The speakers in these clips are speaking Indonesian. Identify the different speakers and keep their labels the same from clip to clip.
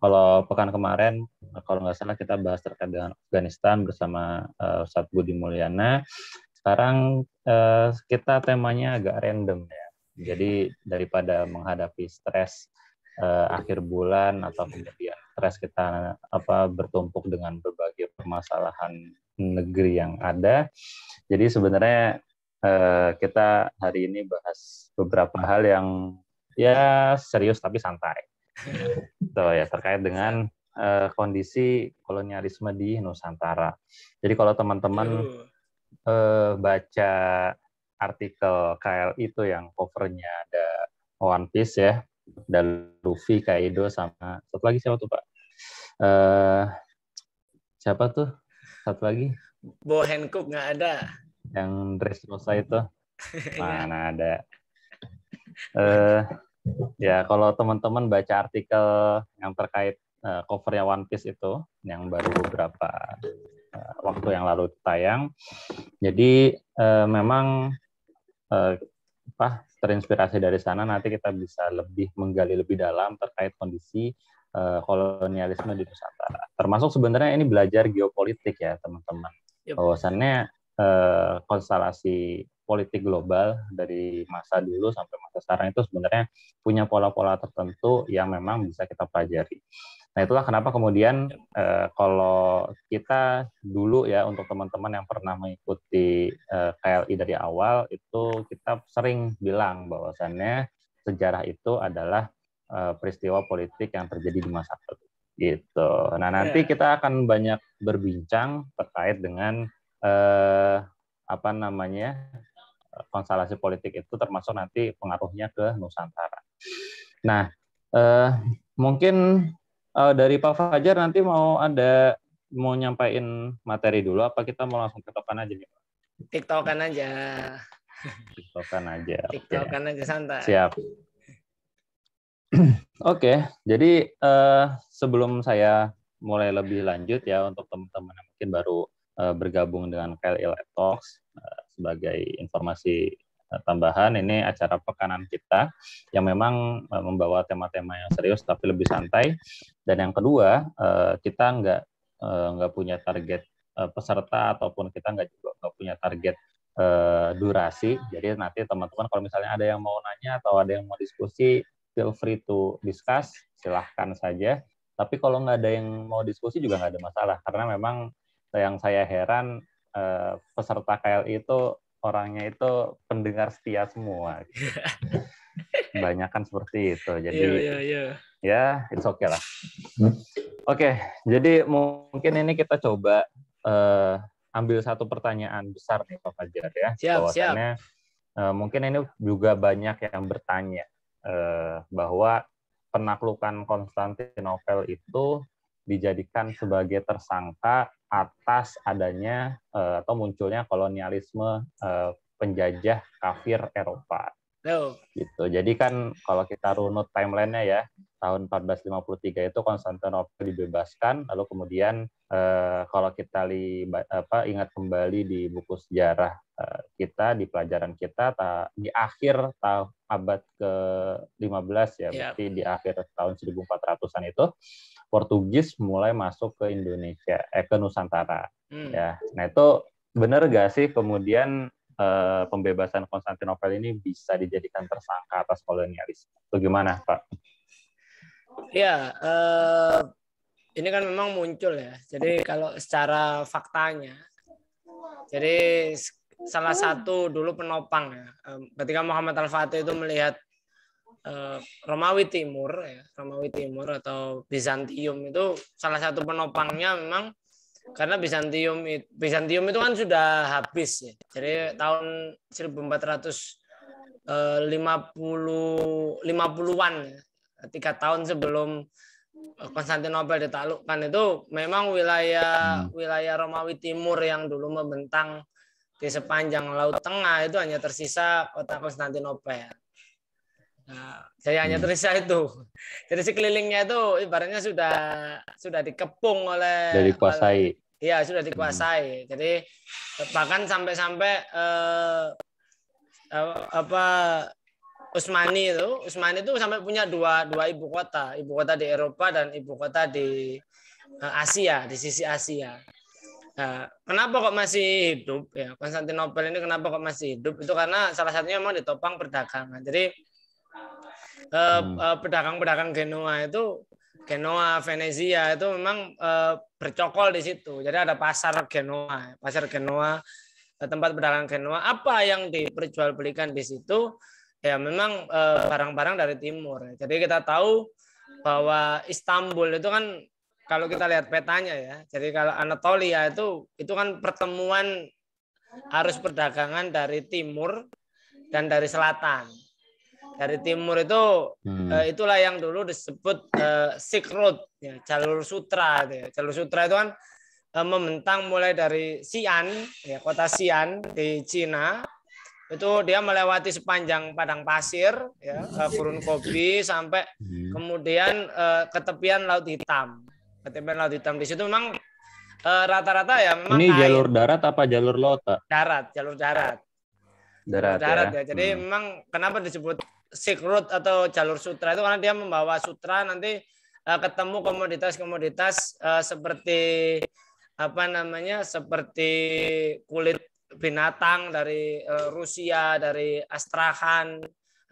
Speaker 1: kalau pekan kemarin kalau nggak salah kita bahas terkait dengan Afghanistan bersama uh, Ustadz Budi Mulyana. Sekarang uh, kita temanya agak random ya. Jadi daripada menghadapi stres uh, akhir bulan atau kemudian stres kita apa bertumpuk dengan berbagai permasalahan negeri yang ada. Jadi sebenarnya uh, kita hari ini bahas beberapa hal yang ya serius tapi santai so ya terkait dengan uh, kondisi kolonialisme di Nusantara. Jadi kalau teman-teman uh, baca artikel KL itu yang covernya ada One Piece ya, ada Luffy, Kaido sama satu lagi siapa tuh Pak? Uh, siapa tuh? Satu lagi?
Speaker 2: Bo Hancock nggak ada.
Speaker 1: Yang Dressrosa itu mana ada? Uh, Ya, kalau teman-teman baca artikel yang terkait uh, covernya One Piece itu, yang baru beberapa uh, waktu yang lalu tayang, jadi uh, memang uh, apa, terinspirasi dari sana. Nanti kita bisa lebih menggali lebih dalam terkait kondisi uh, kolonialisme di Nusantara. Termasuk sebenarnya ini belajar geopolitik ya teman-teman. Yep. uh, konstelasi politik global dari masa dulu sampai masa sekarang itu sebenarnya punya pola-pola tertentu yang memang bisa kita pelajari. Nah itulah kenapa kemudian ya. eh, kalau kita dulu ya untuk teman-teman yang pernah mengikuti eh, KLI dari awal itu kita sering bilang bahwasannya sejarah itu adalah eh, peristiwa politik yang terjadi di masa lalu. Gitu. Nah nanti ya. kita akan banyak berbincang terkait dengan eh, apa namanya konstelasi politik itu termasuk nanti pengaruhnya ke Nusantara. Nah, eh, mungkin eh, dari Pak Fajar nanti mau ada mau nyampaikan materi dulu apa kita mau langsung ketokan aja nih Pak?
Speaker 2: Tiktokan aja.
Speaker 1: Tiktokan aja. Tiktokan okay.
Speaker 2: aja santai. Siap.
Speaker 1: Oke, okay, jadi eh, sebelum saya mulai lebih lanjut ya untuk teman-teman yang mungkin baru eh, bergabung dengan KLI Talks, sebagai informasi eh, tambahan ini acara pekanan kita yang memang eh, membawa tema-tema yang serius tapi lebih santai dan yang kedua eh, kita nggak nggak punya target peserta ataupun kita nggak juga nggak punya target durasi jadi nanti teman-teman kalau misalnya ada yang mau nanya atau ada yang mau diskusi feel free to discuss silahkan saja tapi kalau nggak ada yang mau diskusi juga nggak ada masalah karena memang yang saya heran Eh, peserta KLI itu orangnya itu pendengar setia semua. Banyak kan seperti itu. Jadi yeah, yeah, yeah. ya it's okay lah. Hmm? Oke, okay, jadi mungkin ini kita coba uh, ambil satu pertanyaan besar nih Pak Fajar ya. Siap, siap. Uh, mungkin ini juga banyak yang bertanya uh, bahwa penaklukan Konstantinopel itu dijadikan sebagai tersangka atas adanya uh, atau munculnya kolonialisme uh, penjajah kafir Eropa. No. Gitu. Jadi kan kalau kita runut timelinenya ya, tahun 1453 itu Konstantinopel dibebaskan, lalu kemudian eh, kalau kita li, apa, ingat kembali di buku sejarah eh, kita di pelajaran kita ta, di akhir tahun abad ke-15 ya, yeah. berarti di akhir tahun 1400-an itu Portugis mulai masuk ke Indonesia, eh, ke Nusantara. Hmm. Ya, nah itu benar gak sih kemudian eh, pembebasan Konstantinopel ini bisa dijadikan tersangka atas kolonialisme? Itu gimana, Pak?
Speaker 2: Ya, eh, ini kan memang muncul ya. Jadi kalau secara faktanya, jadi salah satu dulu penopang ya. Ketika Muhammad Al Fatih itu melihat eh, Romawi Timur ya, Romawi Timur atau Bizantium itu salah satu penopangnya memang karena Bizantium Bizantium itu kan sudah habis ya. Jadi tahun 1450 50-an eh, ya, tiga tahun sebelum eh, Konstantinopel ditaklukkan itu memang wilayah hmm. wilayah Romawi Timur yang dulu membentang di sepanjang Laut Tengah itu hanya tersisa kota Konstantinopel. Nah, saya hanya hmm. terisa itu. Jadi sekelilingnya itu ibaratnya sudah sudah dikepung oleh sudah dikuasai. Iya, sudah hmm. dikuasai. Hmm. Jadi bahkan sampai-sampai eh, eh, apa Usmani itu, Usmani itu sampai punya dua dua ibu kota, ibu kota di Eropa dan ibu kota di eh, Asia, di sisi Asia. Nah, kenapa kok masih hidup ya Konstantinopel ini kenapa kok masih hidup itu karena salah satunya memang ditopang perdagangan. Jadi Eh, hmm. eh, pedagang-pedagang uh, Genoa itu Genoa, Venezia itu memang uh, bercokol di situ. Jadi ada pasar Genoa, pasar Genoa, tempat pedagang Genoa. Apa yang diperjualbelikan di situ? Ya memang barang-barang uh, barang -barang dari timur. Jadi kita tahu bahwa Istanbul itu kan kalau kita lihat petanya ya. Jadi kalau Anatolia itu itu kan pertemuan arus perdagangan dari timur dan dari selatan dari timur itu hmm. uh, itulah yang dulu disebut uh, eh, Silk Road ya, jalur sutra ya. jalur sutra itu kan uh, membentang mulai dari Xi'an ya kota Xi'an di Cina itu dia melewati sepanjang padang pasir ya uh, gurun kopi sampai hmm. kemudian uh, ke tepian laut hitam ke tepian laut hitam di situ memang rata-rata uh, ya memang ini air. jalur
Speaker 1: darat apa jalur laut
Speaker 2: darat jalur darat
Speaker 1: darat, darat ya. ya. Jadi
Speaker 2: hmm. memang kenapa disebut Silk Road atau jalur sutra itu karena dia membawa sutra nanti uh, ketemu komoditas-komoditas uh, seperti apa namanya seperti kulit binatang dari uh, Rusia, dari Astrahan.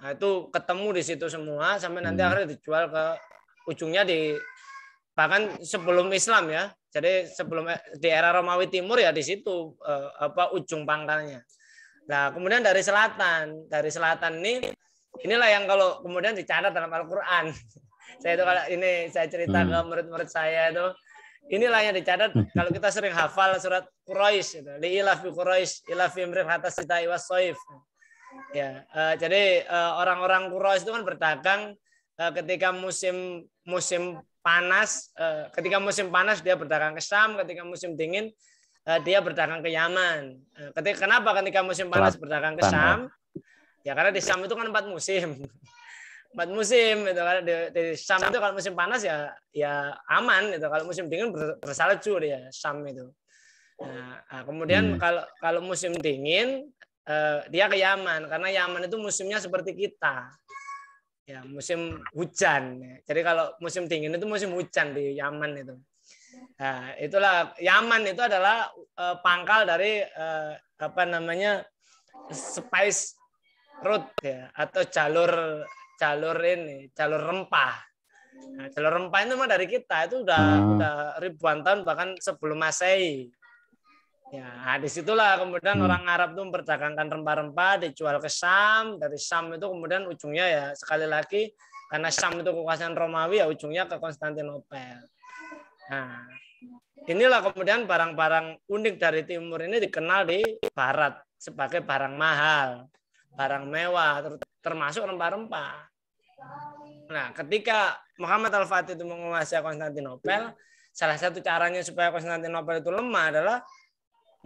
Speaker 2: Nah, itu ketemu di situ semua sampai nanti hmm. akhirnya dijual ke ujungnya di bahkan sebelum Islam ya. Jadi sebelum di era Romawi Timur ya di situ uh, apa ujung pangkalnya. Nah, kemudian dari selatan, dari selatan ini inilah yang kalau kemudian dicatat dalam Al-Qur'an. saya itu kalau ini saya cerita hmm. ke murid-murid saya itu inilah yang dicatat hmm. kalau kita sering hafal surat Quraisy itu li Quraisy ilafi imrin hatta sita soif. Ya, uh, jadi uh, orang-orang Quraisy itu kan berdagang uh, ketika musim musim panas, uh, ketika musim panas dia berdagang ke Syam, ketika musim dingin Eh, dia berdagang ke Yaman. Eh, ketika kenapa ketika musim panas berdagang ke Sam? Ya karena di Sam itu kan empat musim. Empat musim itu kan di, di Syam itu kalau musim panas ya ya aman itu kalau musim dingin bersalju dia Sam itu. Nah, ah, kemudian hmm. kalau kalau musim dingin eh, dia ke Yaman karena Yaman itu musimnya seperti kita. Ya, musim hujan. Jadi kalau musim dingin itu musim hujan di Yaman itu. Nah, itulah Yaman itu adalah uh, pangkal dari uh, apa namanya spice route ya atau jalur jalur ini, jalur rempah. Nah, jalur rempah itu mah dari kita itu udah hmm. udah ribuan tahun bahkan sebelum Masehi. Ya, nah, disitulah kemudian hmm. orang Arab tuh memperdagangkan rempah-rempah, dijual ke Sam, dari Sam itu kemudian ujungnya ya sekali lagi karena Sam itu kekuasaan Romawi ya ujungnya ke Konstantinopel. Nah, Inilah kemudian barang-barang unik dari timur ini dikenal di barat sebagai barang mahal, barang mewah, termasuk rempah-rempah. Nah, ketika Muhammad Al-Fatih itu menguasai Konstantinopel, salah satu caranya supaya Konstantinopel itu lemah adalah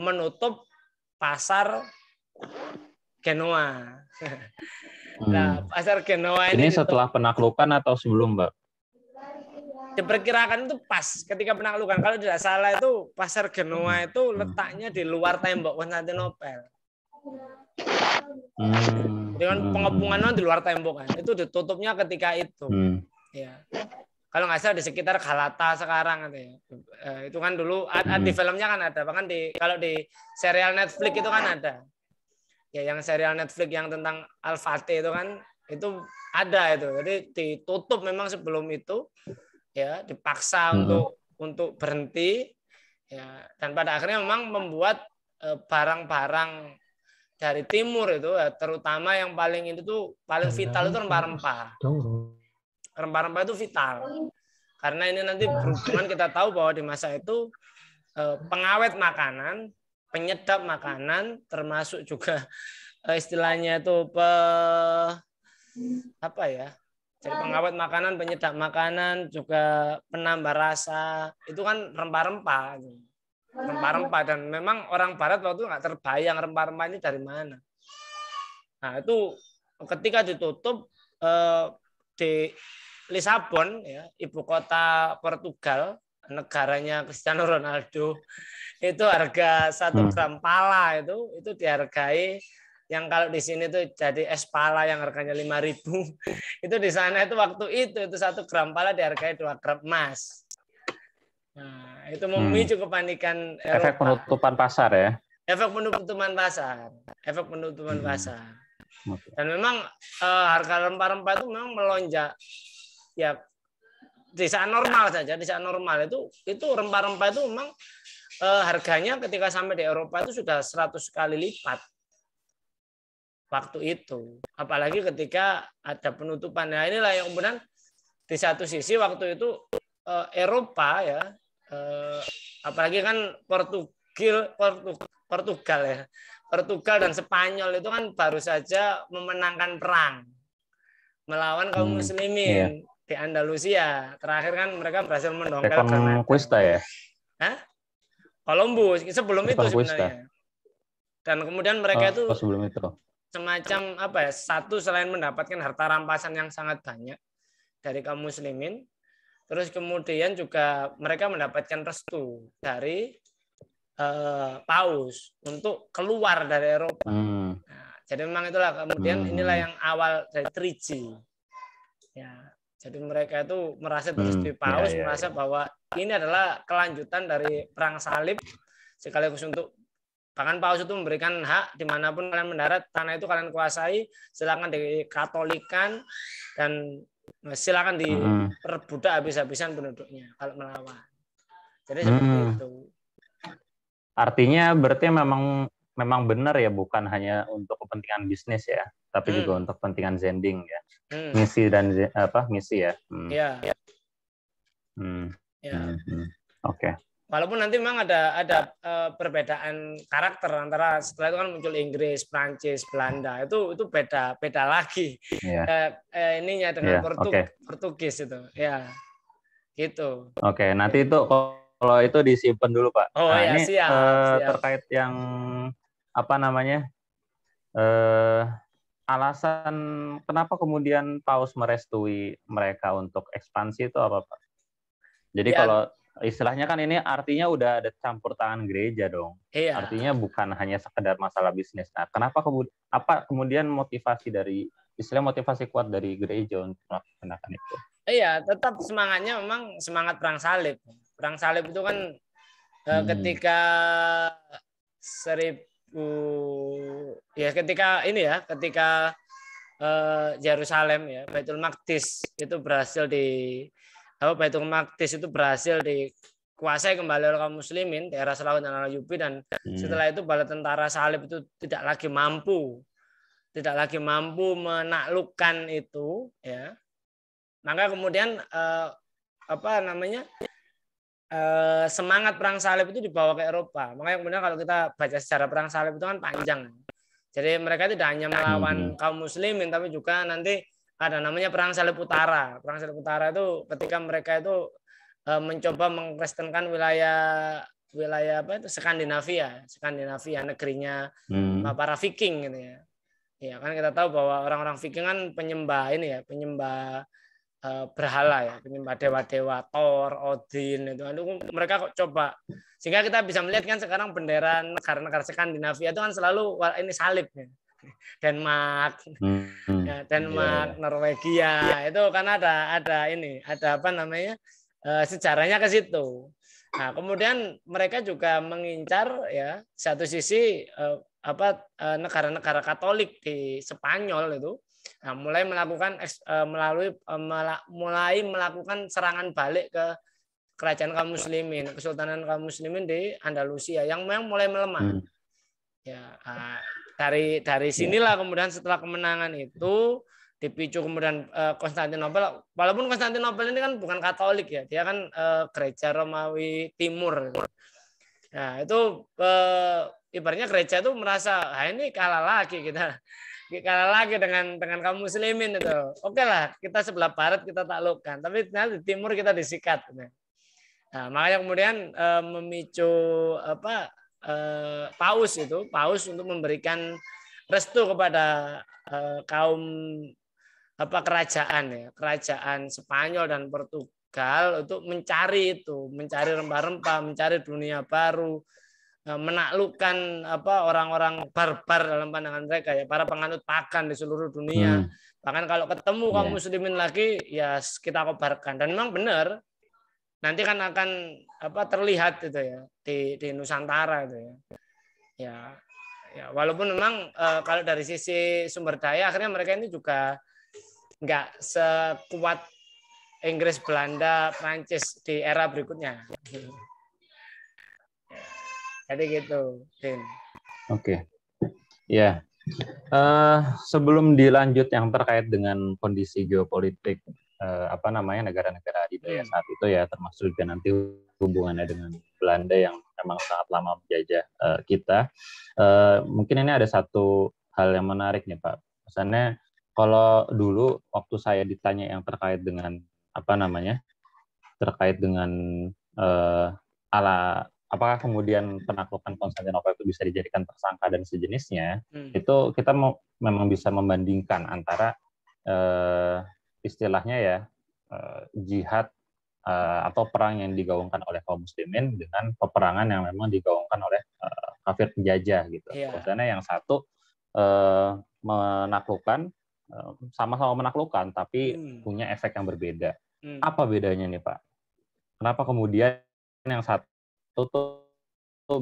Speaker 2: menutup pasar Genoa.
Speaker 1: nah,
Speaker 2: hmm. pasar Genoa ini, ini setelah
Speaker 1: penaklukan atau sebelum, Mbak?
Speaker 2: diperkirakan itu pas ketika penaklukan. Kalau tidak salah itu pasar Genoa itu letaknya di luar tembok Konstantinopel. Hmm. Dengan hmm. pengepungan di luar tembok kan. Itu ditutupnya ketika itu. Hmm. Ya. Kalau nggak salah di sekitar Galata sekarang ya. Eh, itu kan dulu hmm. di filmnya kan ada, bahkan di kalau di serial Netflix itu kan ada. Ya yang serial Netflix yang tentang Al-Fatih itu kan itu ada itu. Jadi ditutup memang sebelum itu ya dipaksa hmm. untuk untuk berhenti ya dan pada akhirnya memang membuat eh, barang-barang dari timur itu ya, terutama yang paling itu tuh paling vital itu rempah-rempah rempah-rempah itu vital oh, iya. karena ini nanti berhubungan oh. kita tahu bahwa di masa itu eh, pengawet makanan penyedap makanan termasuk juga eh, istilahnya itu pe, apa ya jadi pengawet makanan, penyedap makanan, juga penambah rasa. Itu kan rempah-rempah. Gitu. Rempah-rempah. Dan memang orang barat waktu itu nggak terbayang rempah-rempah ini dari mana. Nah itu ketika ditutup eh, di Lisabon, ya, ibu kota Portugal, negaranya Cristiano Ronaldo, itu harga satu hmm. gram pala itu itu dihargai yang kalau di sini tuh jadi es pala yang harganya 5000 itu di sana itu waktu itu itu satu gram pala di dihargai dua gram emas nah itu memicu hmm. kepanikan Eropa. efek
Speaker 1: penutupan pasar ya
Speaker 2: efek penutupan pasar efek penutupan hmm. pasar dan memang eh, harga rempah-rempah itu memang melonjak ya di saat normal saja di saat normal itu itu rempah-rempah itu memang eh, harganya ketika sampai di Eropa itu sudah 100 kali lipat waktu itu. Apalagi ketika ada penutupan. Nah inilah yang kemudian di satu sisi waktu itu eh, Eropa ya, eh, apalagi kan Portugal, Portugal ya, Portugal dan Spanyol itu kan baru saja memenangkan perang melawan kaum hmm, muslimin iya. di Andalusia. Terakhir kan mereka berhasil mendongkrak Reconquista ya. Hah? Columbus sebelum Reconquista. itu sebenarnya. Dan kemudian mereka oh, itu oh, sebelum itu semacam apa ya satu selain mendapatkan harta rampasan yang sangat banyak dari kaum muslimin terus kemudian juga mereka mendapatkan restu dari eh, paus untuk keluar dari Eropa
Speaker 3: hmm. nah,
Speaker 2: jadi memang itulah kemudian hmm. inilah yang awal dari Trici. ya jadi mereka itu merasa terus hmm. Ya, paus ya, ya, merasa bahwa ini adalah kelanjutan dari perang salib sekaligus untuk Bahkan Paus itu memberikan hak dimanapun kalian mendarat, tanah itu kalian kuasai, silakan dikatolikan, dan silakan diperbudak habis-habisan penduduknya kalau melawan. Jadi seperti itu.
Speaker 1: Artinya berarti memang memang benar ya, bukan hanya untuk kepentingan bisnis ya, tapi hmm. juga mm. untuk kepentingan zending ya, hmm. misi dan apa misi ya. Hmm. Ya. Hmm. Ya. Hmm. Oke.
Speaker 2: Okay walaupun nanti memang ada ada eh, perbedaan karakter antara setelah itu kan muncul Inggris, Prancis, Belanda itu itu beda beda lagi yeah. Iya. eh, ininya dengan yeah, Portug okay. Portugis itu ya gitu.
Speaker 1: Oke okay, nanti itu kalau itu disimpan dulu pak. Oh nah, ya ini, siap, eh, siap. Terkait yang apa namanya eh, alasan kenapa kemudian Paus merestui mereka untuk ekspansi itu apa pak? Jadi ya. kalau istilahnya kan ini artinya udah ada campur tangan gereja dong. Iya. Artinya bukan hanya sekedar masalah bisnis. Nah, kenapa kemudian apa kemudian motivasi dari istilah motivasi kuat dari gereja untuk melaksanakan itu?
Speaker 2: Iya, tetap semangatnya memang semangat perang salib. Perang salib itu kan eh, hmm. ketika seribu ya ketika ini ya ketika Yerusalem eh, uh, ya Baitul Maqdis itu berhasil di apa Baitul Maqdis itu berhasil dikuasai kembali oleh kaum muslimin daerah Salahuddin dan Al-Yubi dan hmm. setelah itu bala tentara salib itu tidak lagi mampu tidak lagi mampu menaklukkan itu ya. Maka kemudian eh, apa namanya? Eh, semangat perang salib itu dibawa ke Eropa. Makanya kemudian kalau kita baca secara perang salib itu kan panjang. Jadi mereka tidak hanya melawan hmm. kaum muslimin tapi juga nanti ada namanya perang salib utara. Perang salib utara itu ketika mereka itu e, mencoba mengkristenkan wilayah wilayah apa itu Skandinavia, Skandinavia negerinya hmm. para Viking gitu ya. Ya kan kita tahu bahwa orang-orang Viking kan penyembah ini ya, penyembah e, berhala ya, penyembah dewa-dewa Thor, Odin itu. Mereka kok coba sehingga kita bisa melihat kan sekarang bendera negara-negara Skandinavia itu kan selalu ini salib ya. Denmark,
Speaker 1: hmm. ya, Denmark, yeah.
Speaker 2: Norwegia itu kan ada ada ini ada apa namanya e, sejarahnya ke situ. Nah kemudian mereka juga mengincar ya satu sisi e, apa eh, negara-negara Katolik di Spanyol itu nah, mulai melakukan melalui mulai melakukan serangan balik ke kerajaan kaum muslimin, kesultanan kaum muslimin di Andalusia yang memang mulai melemah. Hmm. Ya, ah, dari dari iya. sinilah yeah. kemudian setelah kemenangan itu dipicu kemudian uh, Konstantinopel walaupun Konstantinopel ini kan bukan Katolik ya dia kan uh, gereja Romawi Timur nah itu uh, ibaratnya gereja itu merasa ah ini kalah lagi kita kalah lagi dengan dengan kaum muslimin itu oke okay lah kita sebelah barat kita taklukkan tapi nanti di timur kita disikat nah makanya kemudian uh, memicu apa eh, paus itu, paus untuk memberikan restu kepada eh, kaum apa kerajaan ya, kerajaan Spanyol dan Portugal untuk mencari itu, mencari rempah-rempah, mencari dunia baru, eh, menaklukkan apa orang-orang barbar dalam pandangan mereka ya para penganut pakan di seluruh dunia hmm. bahkan kalau ketemu kaum yeah. muslimin lagi ya kita kobarkan dan memang benar nanti kan akan apa terlihat itu ya di, di Nusantara itu ya. Ya, ya walaupun memang e, kalau dari sisi sumber daya akhirnya mereka ini juga nggak sekuat Inggris, Belanda, Prancis di era berikutnya. Jadi gitu, Din.
Speaker 1: Oke. Okay. Ya. Yeah. Uh, sebelum dilanjut yang terkait dengan kondisi geopolitik eh, apa namanya negara-negara di adidaya hmm. saat itu ya termasuk juga nanti hubungannya dengan Belanda yang memang sangat lama menjajah eh, kita. Eh, mungkin ini ada satu hal yang menarik nih Pak. Misalnya kalau dulu waktu saya ditanya yang terkait dengan apa namanya terkait dengan eh, ala apakah kemudian penaklukan Konstantinopel itu bisa dijadikan tersangka dan sejenisnya hmm. itu kita mau memang bisa membandingkan antara eh, istilahnya ya eh, jihad eh, atau perang yang digaungkan oleh kaum muslimin dengan peperangan yang memang digaungkan oleh eh, kafir penjajah gitu. Yeah. yang satu menaklukkan sama-sama menaklukkan tapi hmm. punya efek yang berbeda. Hmm. Apa bedanya nih Pak? Kenapa kemudian yang satu tuh,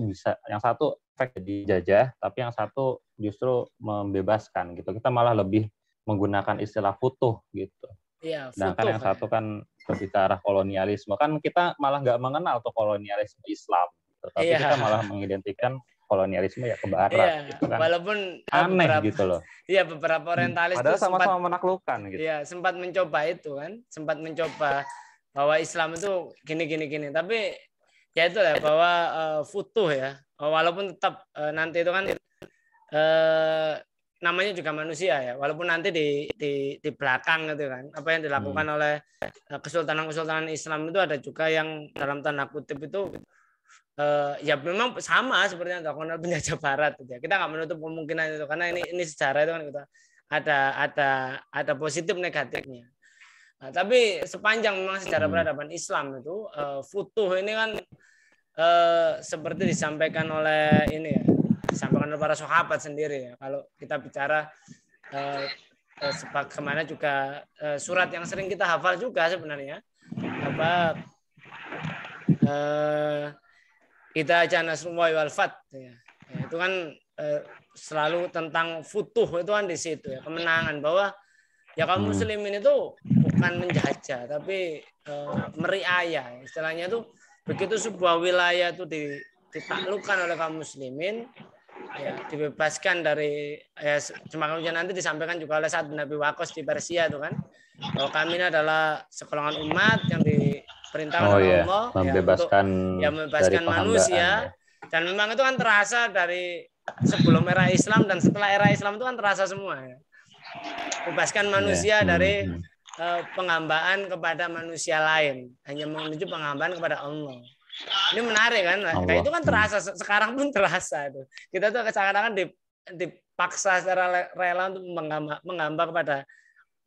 Speaker 1: bisa yang satu efek jadi jajah tapi yang satu justru membebaskan gitu. Kita malah lebih menggunakan istilah futuh gitu.
Speaker 3: Iya, Sedangkan futuh, yang kan. satu
Speaker 1: kan lebih ke arah kolonialisme kan kita malah nggak mengenal tuh kolonialisme Islam, gitu. tapi iya. kita malah mengidentikan kolonialisme ya ke barat iya, gitu kan. Walaupun ah, aneh beberapa, gitu loh.
Speaker 2: Iya, beberapa hmm, orientalis hmm, padahal sama-sama
Speaker 3: menaklukkan gitu.
Speaker 2: Iya, sempat mencoba itu kan, sempat mencoba bahwa Islam itu gini gini gini, tapi ya itu lah, bahwa uh, futuh ya. Walaupun tetap uh, nanti itu kan uh, namanya juga manusia ya walaupun nanti di di di belakang gitu kan apa yang dilakukan hmm. oleh eh, kesultanan-kesultanan Islam itu ada juga yang dalam tanda kutip itu uh, ya memang sama seperti yang dilakukan penjajah barat gitu ya. kita nggak menutup kemungkinan itu karena ini ini sejarah itu kan kita gitu. ada ada ada positif negatifnya nah, tapi sepanjang memang sejarah hmm. peradaban Islam itu uh, futuh ini kan uh, seperti disampaikan oleh ini ya disampaikan oleh para sahabat sendiri ya. Kalau kita bicara eh, eh sepak kemana juga eh, surat yang sering kita hafal juga sebenarnya apa eh, kita jana semua wal fat ya. ya. itu kan eh, selalu tentang futuh itu kan di situ ya kemenangan bahwa ya kaum hmm. muslimin itu bukan menjajah tapi eh, meriaya istilahnya itu begitu sebuah wilayah itu ditaklukkan oleh kaum muslimin ya, dibebaskan dari ya, semangat nanti disampaikan juga oleh saat Nabi Wakos di Persia itu kan bahwa kami ini adalah sekolongan umat yang diperintah oh, oleh iya. Allah ya, membebaskan untuk, ya membebaskan manusia ya. dan memang itu kan terasa dari sebelum era Islam dan setelah era Islam itu kan terasa semua ya. bebaskan iya. manusia ya. dari hmm. uh, penghambaan kepada manusia lain hanya menuju penghambaan kepada Allah ini menarik kan? Nah, Allah. itu kan hmm. terasa sekarang pun terasa itu. Kita tuh seakan kan dipaksa secara rela untuk menggambar, menggambar kepada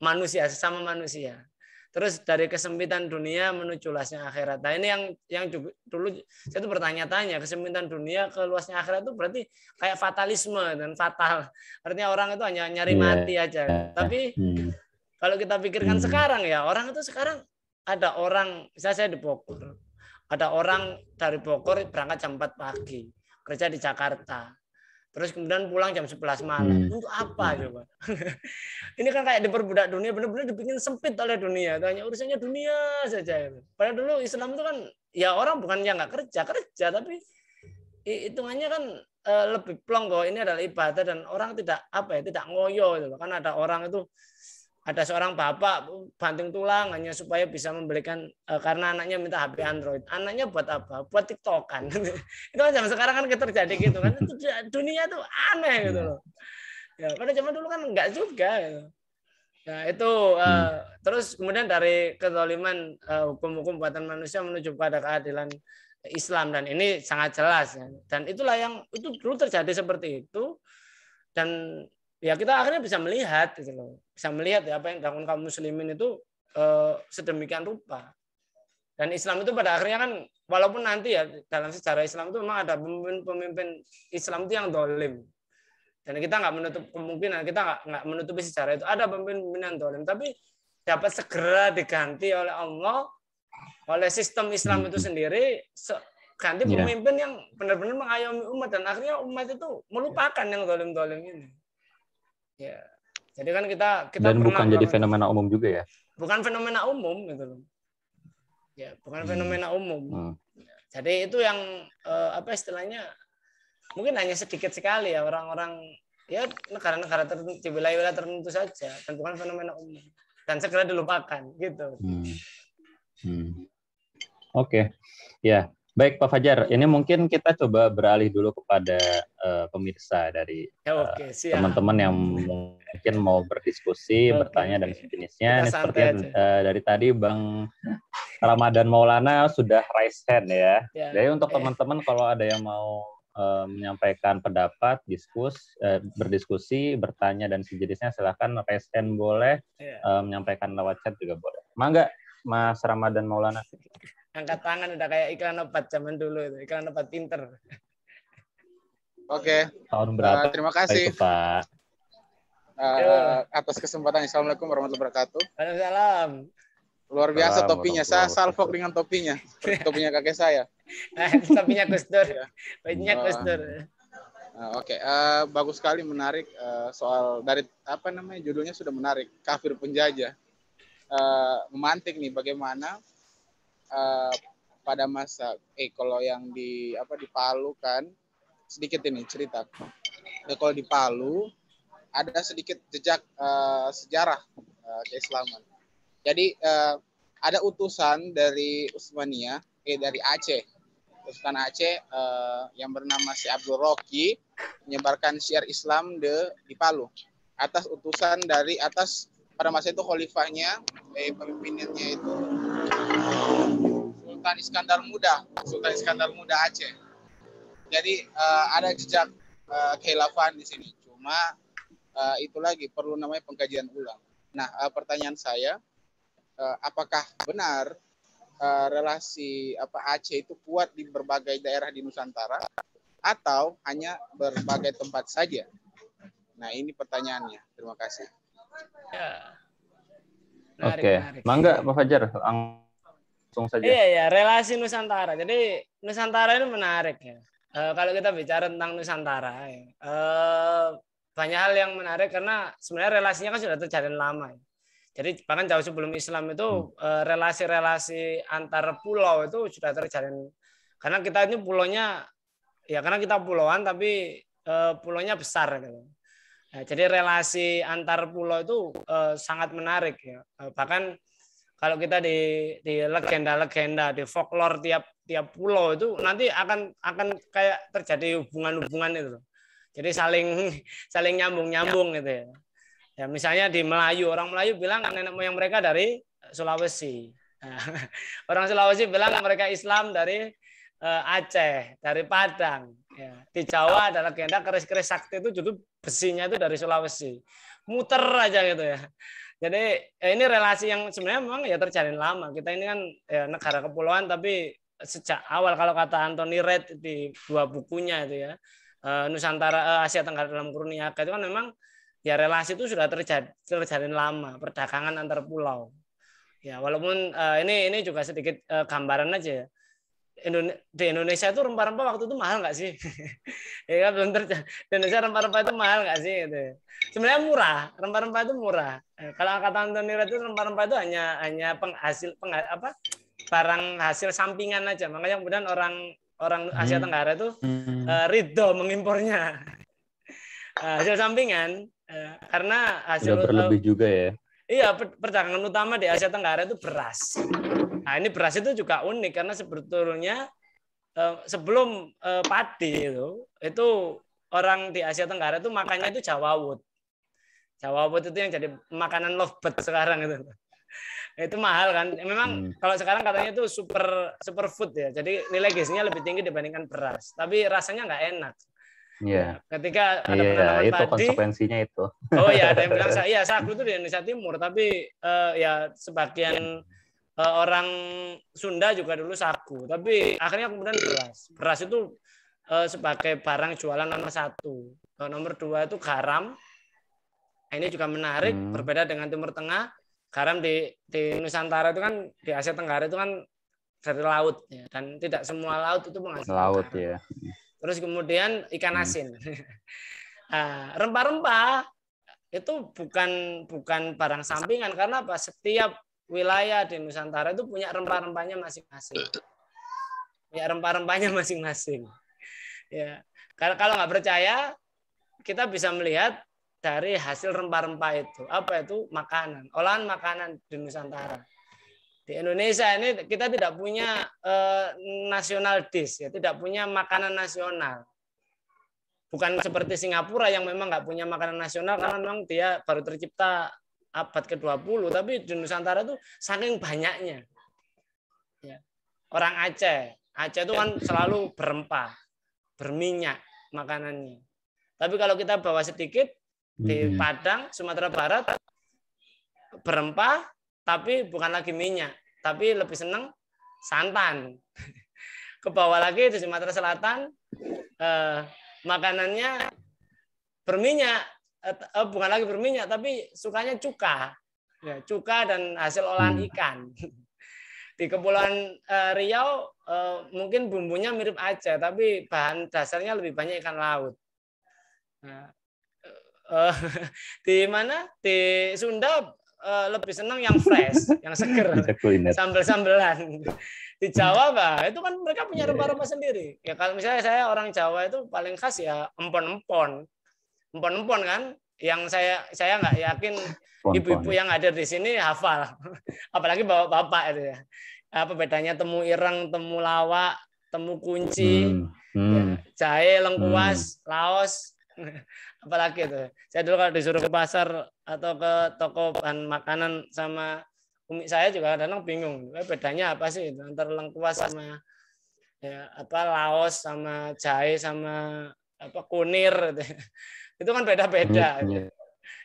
Speaker 2: manusia sesama manusia. Terus dari kesempitan dunia menuju luasnya akhirat. Nah ini yang yang juga, dulu saya tuh bertanya-tanya kesempitan dunia ke luasnya akhirat itu berarti kayak fatalisme dan fatal. Artinya orang itu hanya nyari yeah. mati aja. Tapi hmm. kalau kita pikirkan hmm. sekarang ya orang itu sekarang ada orang, misalnya saya di Bogor, ada orang dari Bogor berangkat jam 4 pagi, kerja di Jakarta. Terus kemudian pulang jam 11 malam. Hmm. Untuk apa coba? ini kan kayak diperbudak dunia, benar-benar dibikin sempit oleh dunia. Itu hanya urusannya dunia saja. Padahal dulu Islam itu kan ya orang bukan yang nggak kerja, kerja tapi hitungannya kan eh, lebih plong ini adalah ibadah dan orang tidak apa ya tidak ngoyo gitu. kan ada orang itu ada seorang bapak banting tulang hanya supaya bisa membelikan eh, karena anaknya minta HP Android. Anaknya buat apa? Buat TikTokan. itu kan zaman sekarang kan terjadi gitu kan. Itu dunia tuh aneh gitu iya. loh. Ya, pada zaman dulu kan enggak juga gitu. Nah, itu uh, terus kemudian dari kedoliman uh, eh, hukum-hukum buatan manusia menuju pada keadilan Islam dan ini sangat jelas ya. Dan itulah yang itu dulu terjadi seperti itu dan ya kita akhirnya bisa melihat gitu loh bisa melihat ya apa yang dilakukan kaum muslimin itu eh, sedemikian rupa dan Islam itu pada akhirnya kan walaupun nanti ya dalam sejarah Islam itu memang ada pemimpin-pemimpin Islam itu yang dolim dan kita nggak menutup kemungkinan kita nggak, nggak menutupi sejarah itu ada pemimpin-pemimpin yang dolim tapi dapat segera diganti oleh Allah oleh sistem Islam itu sendiri ganti iya. pemimpin yeah. yang benar-benar mengayomi umat dan akhirnya umat itu melupakan yang dolim-dolim ini Ya. Jadi kan kita kita dan bukan jadi
Speaker 1: fenomena umum juga ya.
Speaker 2: Bukan fenomena umum gitu loh. Ya, bukan hmm. fenomena umum. Hmm. Jadi itu yang eh, apa istilahnya mungkin hanya sedikit sekali ya orang-orang ya negara-negara tertentu di wilayah-wilayah tertentu saja dan bukan fenomena umum dan segera dilupakan gitu.
Speaker 1: Hmm. Hmm. Oke, okay. ya Baik Pak Fajar, ini mungkin kita coba beralih dulu kepada uh, pemirsa dari teman ya, eh, teman-teman yang mungkin mau berdiskusi, Oke. bertanya dan sejenisnya. Seperti uh, dari tadi Bang Ramadan Maulana sudah raise hand ya. ya. Jadi untuk teman-teman kalau ada yang mau uh, menyampaikan pendapat, diskus, uh, berdiskusi, bertanya dan sejenisnya silahkan raise hand boleh, ya. uh, menyampaikan lewat chat juga boleh. Mangga Mas Ramadan Maulana.
Speaker 2: angkat tangan udah kayak iklan obat zaman dulu itu iklan obat pinter
Speaker 3: oke okay. tahun eh, berapa uh, terima kasih itu, pak uh, atas kesempatan assalamualaikum warahmatullahi wabarakatuh Waalaikumsalam luar biasa Salam, topinya saya salvok dengan topinya topinya kakek saya topinya kustur ya. topinya kustur eh, uh, oke okay. uh, bagus sekali menarik uh, soal dari apa namanya judulnya sudah menarik kafir penjajah uh, memantik nih bagaimana Eh, pada masa eh kalau yang di apa di Palu kan sedikit ini cerita. Ya, kalau di Palu ada sedikit jejak uh, sejarah uh, keislaman. Jadi uh, ada utusan dari Usmania eh dari Aceh, utusan Aceh uh, yang bernama si Abdul Rocky menyebarkan syiar Islam de, di Palu atas utusan dari atas pada masa itu khalifahnya eh, pemimpinnya itu Sultan Iskandar Muda, Sultan Iskandar Muda Aceh. Jadi uh, ada jejak uh, eh, kehilafan di sini. Cuma uh, itu lagi perlu namanya pengkajian ulang. Nah, uh, pertanyaan saya, uh, apakah benar uh, relasi apa Aceh itu kuat di berbagai daerah di Nusantara atau hanya berbagai tempat saja? Nah, ini pertanyaannya. Terima kasih. Ya.
Speaker 1: Oke, okay. mangga Pak Fajar. Ang langsung saja. Iya
Speaker 2: ya, relasi Nusantara. Jadi Nusantara ini menarik ya. Uh, kalau kita bicara tentang Nusantara, ya. uh, banyak hal yang menarik karena sebenarnya relasinya kan sudah terjalin lama. Ya. Jadi bahkan jauh sebelum Islam itu hmm. eh, relasi-relasi antar pulau itu sudah terjalin. Karena kita ini pulaunya ya karena kita pulauan tapi pulaunya besar gitu. Nah, jadi relasi antar pulau itu sangat menarik ya. bahkan kalau kita di di legenda-legenda di folklore tiap tiap pulau itu nanti akan akan kayak terjadi hubungan-hubungan itu jadi saling saling nyambung-nyambung gitu ya. ya misalnya di Melayu orang Melayu bilang nenek moyang mereka dari Sulawesi nah, orang Sulawesi bilang mereka Islam dari eh, Aceh dari Padang ya. di Jawa ada legenda keris-keris sakti itu justru besinya itu dari Sulawesi muter aja gitu ya jadi eh, ini relasi yang sebenarnya memang ya terjalin lama. Kita ini kan ya, negara kepulauan tapi sejak awal kalau kata Anthony Red di dua bukunya itu ya eh, Nusantara eh, Asia Tenggara dalam Kurniaga itu kan memang ya relasi itu sudah terjadi terjalin lama perdagangan antar pulau. Ya walaupun ini ini juga sedikit gambaran aja ya di Indonesia itu rempah-rempah waktu itu mahal nggak sih? ya belum terjadi. Indonesia rempah-rempah itu mahal nggak sih? Gitu. Sebenarnya murah, rempah-rempah itu murah. Eh, kalau angkatan Antonira itu rempah-rempah itu hanya hanya penghasil peng, apa barang hasil sampingan aja. Makanya kemudian orang orang hmm. Asia Tenggara itu
Speaker 1: hmm. uh,
Speaker 2: ridho mengimpornya uh, hasil sampingan uh, karena hasil Udah berlebih uh, juga ya. Iya, perdagangan utama di Asia Tenggara itu beras. Nah ini beras itu juga unik karena sebetulnya eh, sebelum eh, padi itu itu orang di Asia Tenggara itu makannya itu jawawut. Jawawut itu yang jadi makanan lovebird sekarang itu. itu mahal kan. Memang hmm. kalau sekarang katanya itu super super food ya. Jadi nilai gizinya lebih tinggi dibandingkan beras. Tapi rasanya nggak enak. Iya. Yeah. Ketika ada yeah, penanaman itu padi,
Speaker 1: konsekuensinya itu.
Speaker 2: Oh iya, ada yang bilang saya iya, sagu itu di Indonesia Timur, tapi uh, ya sebagian yeah Eh, orang Sunda juga dulu saku, tapi akhirnya kemudian beras. Beras itu eh, sebagai barang jualan nomor satu. Eh, nomor dua itu garam. Nah, ini juga menarik, hmm. berbeda dengan Timur Tengah. Garam di, di Nusantara itu kan di Asia Tenggara itu kan dari laut ya. dan tidak semua laut itu menghasilkan laut ya. Terus kemudian ikan hmm. asin. Nah, rempah-rempah hmm. itu bukan bukan barang sampingan karena apa? Setiap wilayah di Nusantara itu punya rempah-rempahnya masing-masing. ya rempah-rempahnya masing-masing. Ya. Karena kalau nggak percaya, kita bisa melihat dari hasil rempah-rempah itu. Apa itu? Makanan. Olahan makanan di Nusantara. Di Indonesia ini kita tidak punya eh, nasional dish, ya. tidak punya makanan nasional. Bukan seperti Singapura yang memang nggak punya makanan nasional karena memang dia baru tercipta abad ke-20, tapi di Nusantara itu saking banyaknya. Ya. Orang Aceh, Aceh itu ya. kan selalu berempah, berminyak makanannya. Tapi kalau kita bawa sedikit di hmm. Padang, Sumatera Barat berempah tapi bukan lagi minyak, tapi lebih senang santan. Ke bawah lagi di Sumatera Selatan eh, makanannya berminyak Eh, eh, bukan lagi berminyak tapi sukanya cuka ya, cuka dan hasil olahan hmm. ikan di kepulauan eh, Riau eh, mungkin bumbunya mirip aja tapi bahan dasarnya lebih banyak ikan laut nah, eh, di mana di Sunda eh, lebih senang yang fresh, yang seger, sambel-sambelan. Di Jawa, bah, itu kan mereka punya iya, iya. rempah-rempah sendiri. Ya kalau misalnya saya orang Jawa itu paling khas ya empon-empon empon-empon kan yang saya saya nggak yakin ibu-ibu yang ada di sini hafal apalagi bapak-bapak itu ya apa bedanya temu ireng temu lawak temu kunci hmm. Hmm. Ya, jahe lengkuas hmm. laos apalagi itu saya dulu kalau disuruh ke pasar atau ke toko bahan makanan sama umi saya juga kadang bingung eh, bedanya apa sih itu antara lengkuas sama ya apa laos sama jahe sama apa kunir gitu. Ya itu kan beda-beda. Yeah, ya.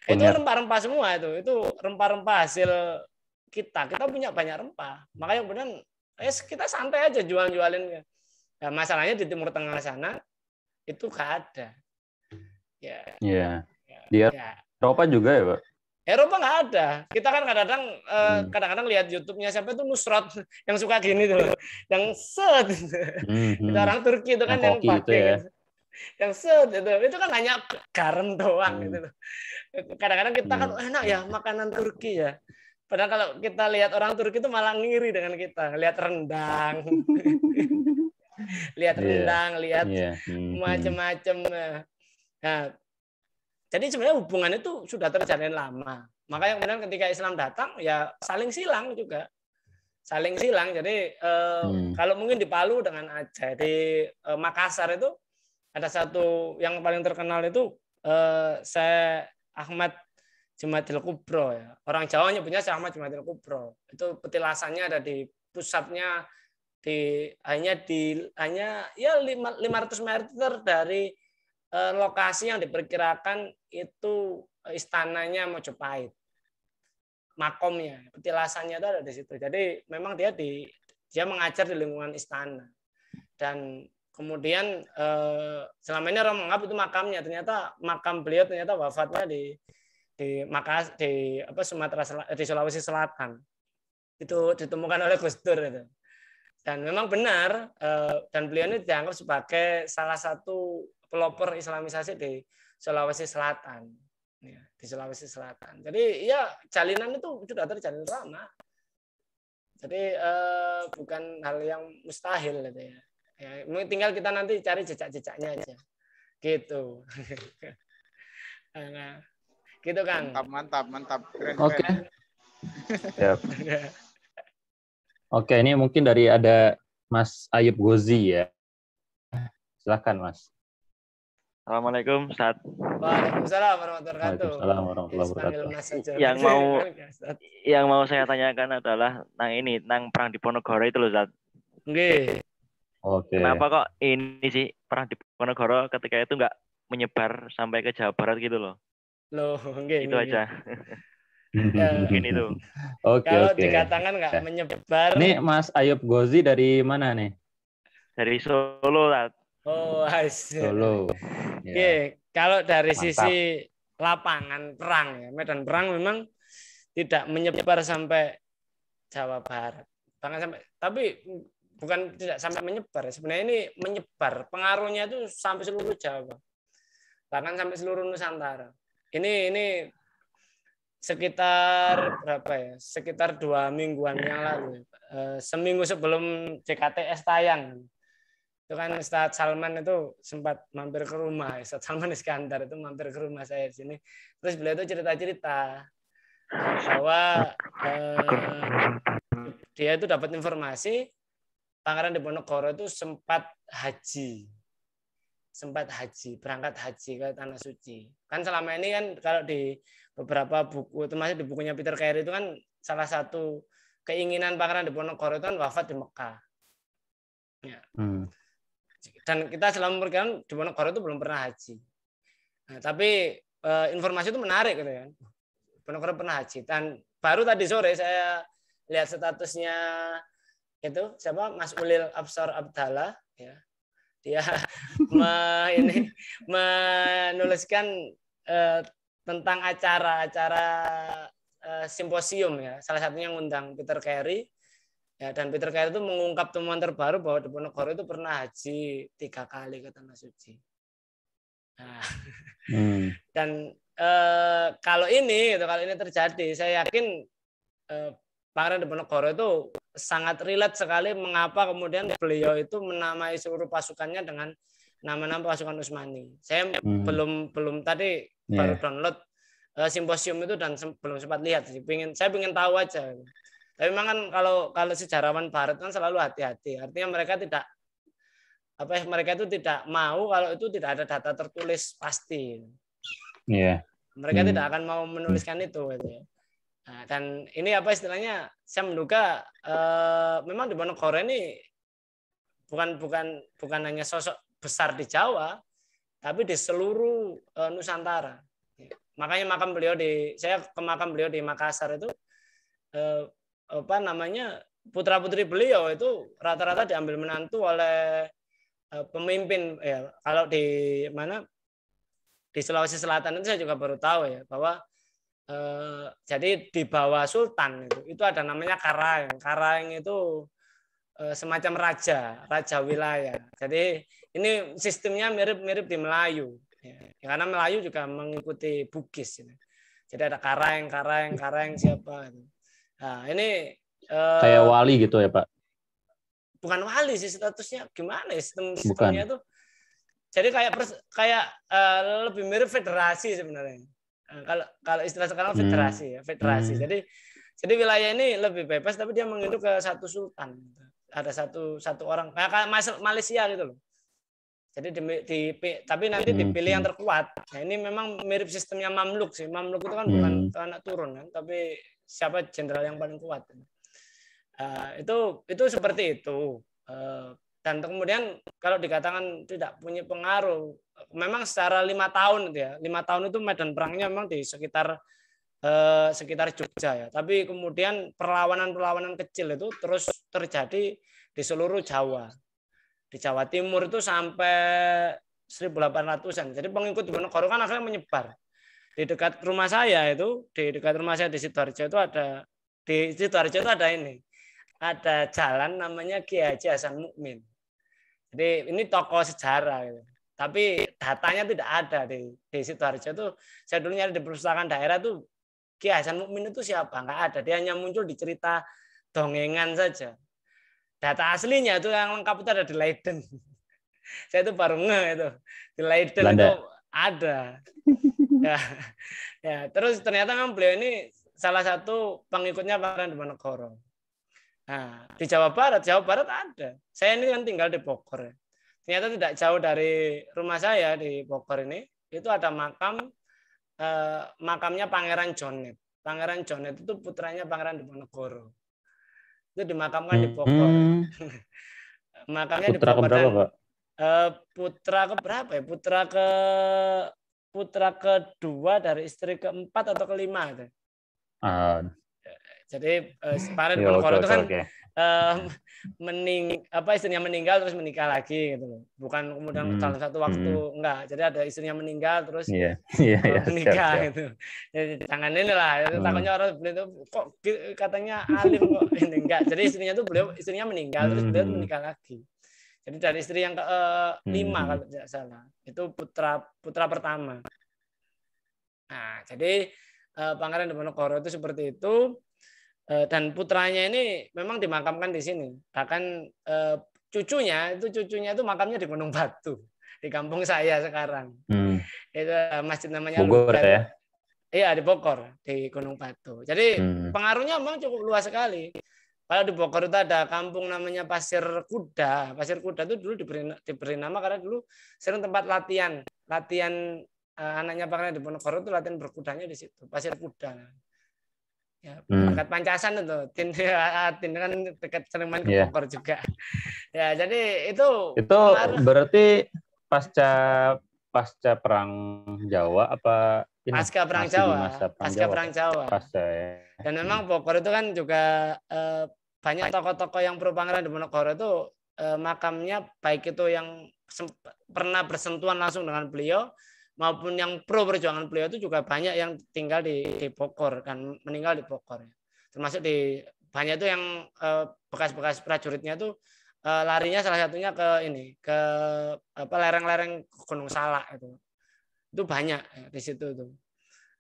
Speaker 2: Iya. Itu rempah-rempah semua itu, itu rempah-rempah hasil kita. Kita punya banyak rempah, makanya kemudian eh, kita santai aja jual-jualin. Ya, masalahnya di Timur Tengah sana itu gak ada. Ya.
Speaker 1: Iya. Yeah. Di ya. Eropa juga ya, Pak.
Speaker 2: Eropa nggak ada. Kita kan kadang-kadang eh, hmm. kadang-kadang lihat YouTube-nya siapa itu Nusrat yang suka gini tuh, yang set. hmm, hmm. orang Turki itu kan yang, yang pakai. Itu ya. Kan yang set gitu. itu kan hanya garam doang hmm. gitu kadang-kadang kita kan hmm. ah, enak ya makanan Turki ya padahal kalau kita lihat orang Turki itu malah ngiri dengan kita lihat rendang lihat iya. rendang lihat yeah. Hmm, hmm. macam-macam eh. nah jadi sebenarnya hubungan itu sudah terjalin lama maka yang benar ketika Islam datang ya saling silang juga saling silang jadi eh, hmm. kalau mungkin di Palu dengan Aceh di eh, Makassar itu ada satu yang paling terkenal itu eh, saya Ahmad Jumatil Kubro ya. Orang Jawa nyebutnya saya Ahmad Jumatil Kubro. Itu petilasannya ada di pusatnya di hanya di hanya ya 500 meter dari eh, lokasi yang diperkirakan itu istananya Mojopahit. Makomnya, petilasannya itu ada di situ. Jadi memang dia di dia mengajar di lingkungan istana dan kemudian eh, selama ini orang menganggap itu makamnya ternyata makam beliau ternyata wafatnya di di Makas di apa Sumatera eh, di Sulawesi Selatan itu ditemukan oleh Gus Dur itu dan memang benar eh, dan beliau ini dianggap sebagai salah satu pelopor Islamisasi di Sulawesi Selatan ya, di Sulawesi Selatan jadi ya jalinan itu sudah terjadi lama jadi eh, bukan hal yang mustahil gitu ya Ya, tinggal kita nanti cari jejak-jejaknya iya. aja.
Speaker 3: Gitu. nah, nah. gitu kan? Mantap, mantap, mantap. Keren, Oke. Okay. Yep.
Speaker 1: Oke, ini mungkin dari ada Mas Ayub Gozi ya. Silakan, Mas. Assalamualaikum, Ustaz. Waalaikumsalam warahmatullahi wabarakatuh. Waalaikumsalam warahmatullahi wabarakatuh. Yang mau yang mau saya tanyakan adalah nang ini, nang perang di Ponegoro itu loh, Ustaz.
Speaker 2: Nggih. Okay. Kenapa
Speaker 1: kok ini sih perang di Ponegoro ketika itu nggak menyebar sampai ke Jawa Barat gitu loh?
Speaker 2: Loh, enggak. itu aja. Ya, Mungkin
Speaker 1: itu. Oke, Kalau okay. dikatakan nggak nah.
Speaker 2: menyebar. Ini
Speaker 1: Mas Ayub Gozi dari mana nih?
Speaker 2: Dari Solo, lah. Oh, hasil. Solo. Oke, ya. kalau dari Mantap. sisi lapangan perang ya, medan perang memang tidak menyebar sampai Jawa Barat. Bahkan sampai tapi bukan tidak sampai menyebar ya. sebenarnya ini menyebar pengaruhnya itu sampai seluruh Jawa bahkan sampai seluruh Nusantara ini ini sekitar berapa ya sekitar dua mingguan yang lalu ya, eh, seminggu sebelum CKTS tayang itu kan Ustaz Salman itu sempat mampir ke rumah ya. Ustaz Salman Iskandar itu mampir ke rumah saya di sini terus beliau itu cerita cerita bahwa eh, dia itu dapat informasi Pangeran Diponegoro itu sempat haji sempat haji, berangkat haji ke tanah suci. Kan selama ini kan kalau di beberapa buku, termasuk di bukunya Peter Carey itu kan salah satu keinginan Pangeran Diponegoro itu kan wafat di Mekah. Ya. Hmm. Dan kita selama perjalanan Diponegoro itu belum pernah haji. Nah, tapi e, informasi itu menarik gitu kan. Diponegoro pernah haji. Dan baru tadi sore saya lihat statusnya itu siapa Mas Ulil Absar Abdallah ya dia me, ini menuliskan eh, tentang acara-acara eh, simposium ya salah satunya ngundang Peter Carey ya dan Peter Carey itu mengungkap temuan terbaru bahwa Diponegoro itu pernah haji tiga kali ke tanah suci nah, hmm. dan eh, kalau ini gitu, kalau ini terjadi saya yakin eh, Pangeran Diponegoro itu sangat relate sekali mengapa kemudian beliau itu menamai seluruh pasukannya dengan nama-nama pasukan Usmani. Saya hmm. belum belum tadi yeah. baru download uh, simposium itu dan se belum sempat lihat. Jadi pingin, saya ingin tahu aja. Tapi memang kan kalau kalau sejarawan Barat kan selalu hati-hati. Artinya mereka tidak apa ya, mereka itu tidak mau kalau itu tidak ada data tertulis pasti. Iya. Yeah. Mereka hmm. tidak akan mau menuliskan itu gitu ya. Nah, dan ini apa istilahnya? Saya menduga uh, memang di Manokwari ini bukan bukan bukan hanya sosok besar di Jawa, tapi di seluruh uh, Nusantara. Makanya makam beliau di saya ke makam beliau di Makassar itu uh, apa namanya putra putri beliau itu rata-rata diambil menantu oleh uh, pemimpin ya kalau di mana di Sulawesi Selatan itu saya juga baru tahu ya bahwa Eh, jadi di bawah sultan itu itu ada namanya karang karang itu eh, semacam raja raja wilayah jadi ini sistemnya mirip-mirip di Melayu ya, karena Melayu juga mengikuti Bugis ya. jadi ada karang karang karang siapa nah ini eh, kayak wali gitu ya pak bukan wali sih statusnya gimana ya, sistem sistemnya itu. jadi kayak pers, kayak uh, lebih mirip federasi sebenarnya Eh, kalau kalau istilah sekarang hmm. federasi ya, federasi. Hmm. Jadi jadi wilayah ini lebih bebas tapi dia menginduk ke satu sultan. Gitu. Ada satu satu orang kayak Malaysia gitu loh. Jadi di, di, tapi nanti hmm, dipilih yang hmm. terkuat. Nah, ini memang mirip sistemnya Mamluk sih. Mamluk itu kan bukan hmm. anak turun kan, tapi siapa jenderal yang paling kuat. Uh, itu itu seperti itu. Uh, dan kemudian kalau dikatakan tidak punya pengaruh memang secara lima tahun itu ya lima tahun itu medan perangnya memang di sekitar eh, sekitar Jogja ya tapi kemudian perlawanan perlawanan kecil itu terus terjadi di seluruh Jawa di Jawa Timur itu sampai 1800-an jadi pengikut Diponegoro kan akhirnya menyebar di dekat rumah saya itu di dekat rumah saya di sidoarjo itu ada di sidoarjo itu ada ini ada jalan namanya Kiai Haji Hasan Mukmin jadi ini tokoh sejarah gitu tapi datanya tidak ada di di Sidoarjo itu saya dulu nyari di perpustakaan daerah tuh Ki Hasan Mukmin itu siapa nggak ada dia hanya muncul di cerita dongengan saja data aslinya itu yang lengkap itu ada di Leiden saya itu baru nge itu di Leiden Belanda. itu ada ya, ya terus ternyata memang beliau ini salah satu pengikutnya Pangeran Diponegoro nah di Jawa Barat Jawa Barat ada saya ini kan tinggal di Bogor ya ternyata tidak jauh dari rumah saya di Bogor ini itu ada makam eh, makamnya Pangeran Jonet. Pangeran Jonet itu putranya Pangeran Diponegoro. Itu dimakamkan di Bogor. Hmm. makamnya putra di Bogor. Keberapa, Eh, putra ke berapa ya? Putra ke putra kedua dari istri keempat atau kelima itu. Uh. Jadi eh, Pangeran iya, Diponegoro itu kan mening apa istrinya meninggal terus menikah lagi gitu loh. Bukan kemudian hmm. dalam satu waktu hmm. enggak. Jadi ada istrinya meninggal terus yeah. Iya, iya, yeah, yeah, menikah gitu. Jadi ya, jangan ini lah. Hmm. Takutnya orang beliau itu kok katanya alim kok ini enggak. Jadi istrinya tuh beliau istrinya meninggal terus beliau hmm. menikah lagi. Jadi dari istri yang ke uh, lima hmm. kalau tidak salah itu putra putra pertama. Nah, jadi eh, Pangeran Diponegoro itu seperti itu Eh, dan putranya ini memang dimakamkan di sini. Bahkan eh, cucunya itu cucunya itu makamnya di Gunung Batu di kampung saya sekarang. Hmm. Itu eh, masjid namanya Bogor ya. Iya di Bogor di Gunung Batu. Jadi hmm. pengaruhnya memang cukup luas sekali. Kalau di Bogor itu ada kampung namanya Pasir Kuda. Pasir Kuda itu dulu diberi diberi nama karena dulu sering tempat latihan latihan eh, anaknya Pangeran di Bogor itu latihan berkudanya di situ Pasir Kuda ya hmm. Pancasan itu Tin ah, ah, Tin kan dekat sering main ke yeah. Bogor juga ya jadi itu
Speaker 1: itu kemarin. berarti pasca pasca perang Jawa apa ini pasca perang Jawa pasca Jawa. perang Jawa pasca ya
Speaker 2: dan memang hmm. Bogor itu kan juga eh, banyak tokoh-tokoh yang pro Pangeran Bogor itu eh, makamnya baik itu yang pernah bersentuhan langsung dengan beliau maupun yang pro perjuangan beliau itu juga banyak yang tinggal di, di Bogor kan meninggal di Bogor ya. termasuk di banyak itu yang eh, bekas-bekas prajuritnya itu eh, larinya salah satunya ke ini ke apa lereng-lereng Gunung Salak itu itu banyak ya, di situ tuh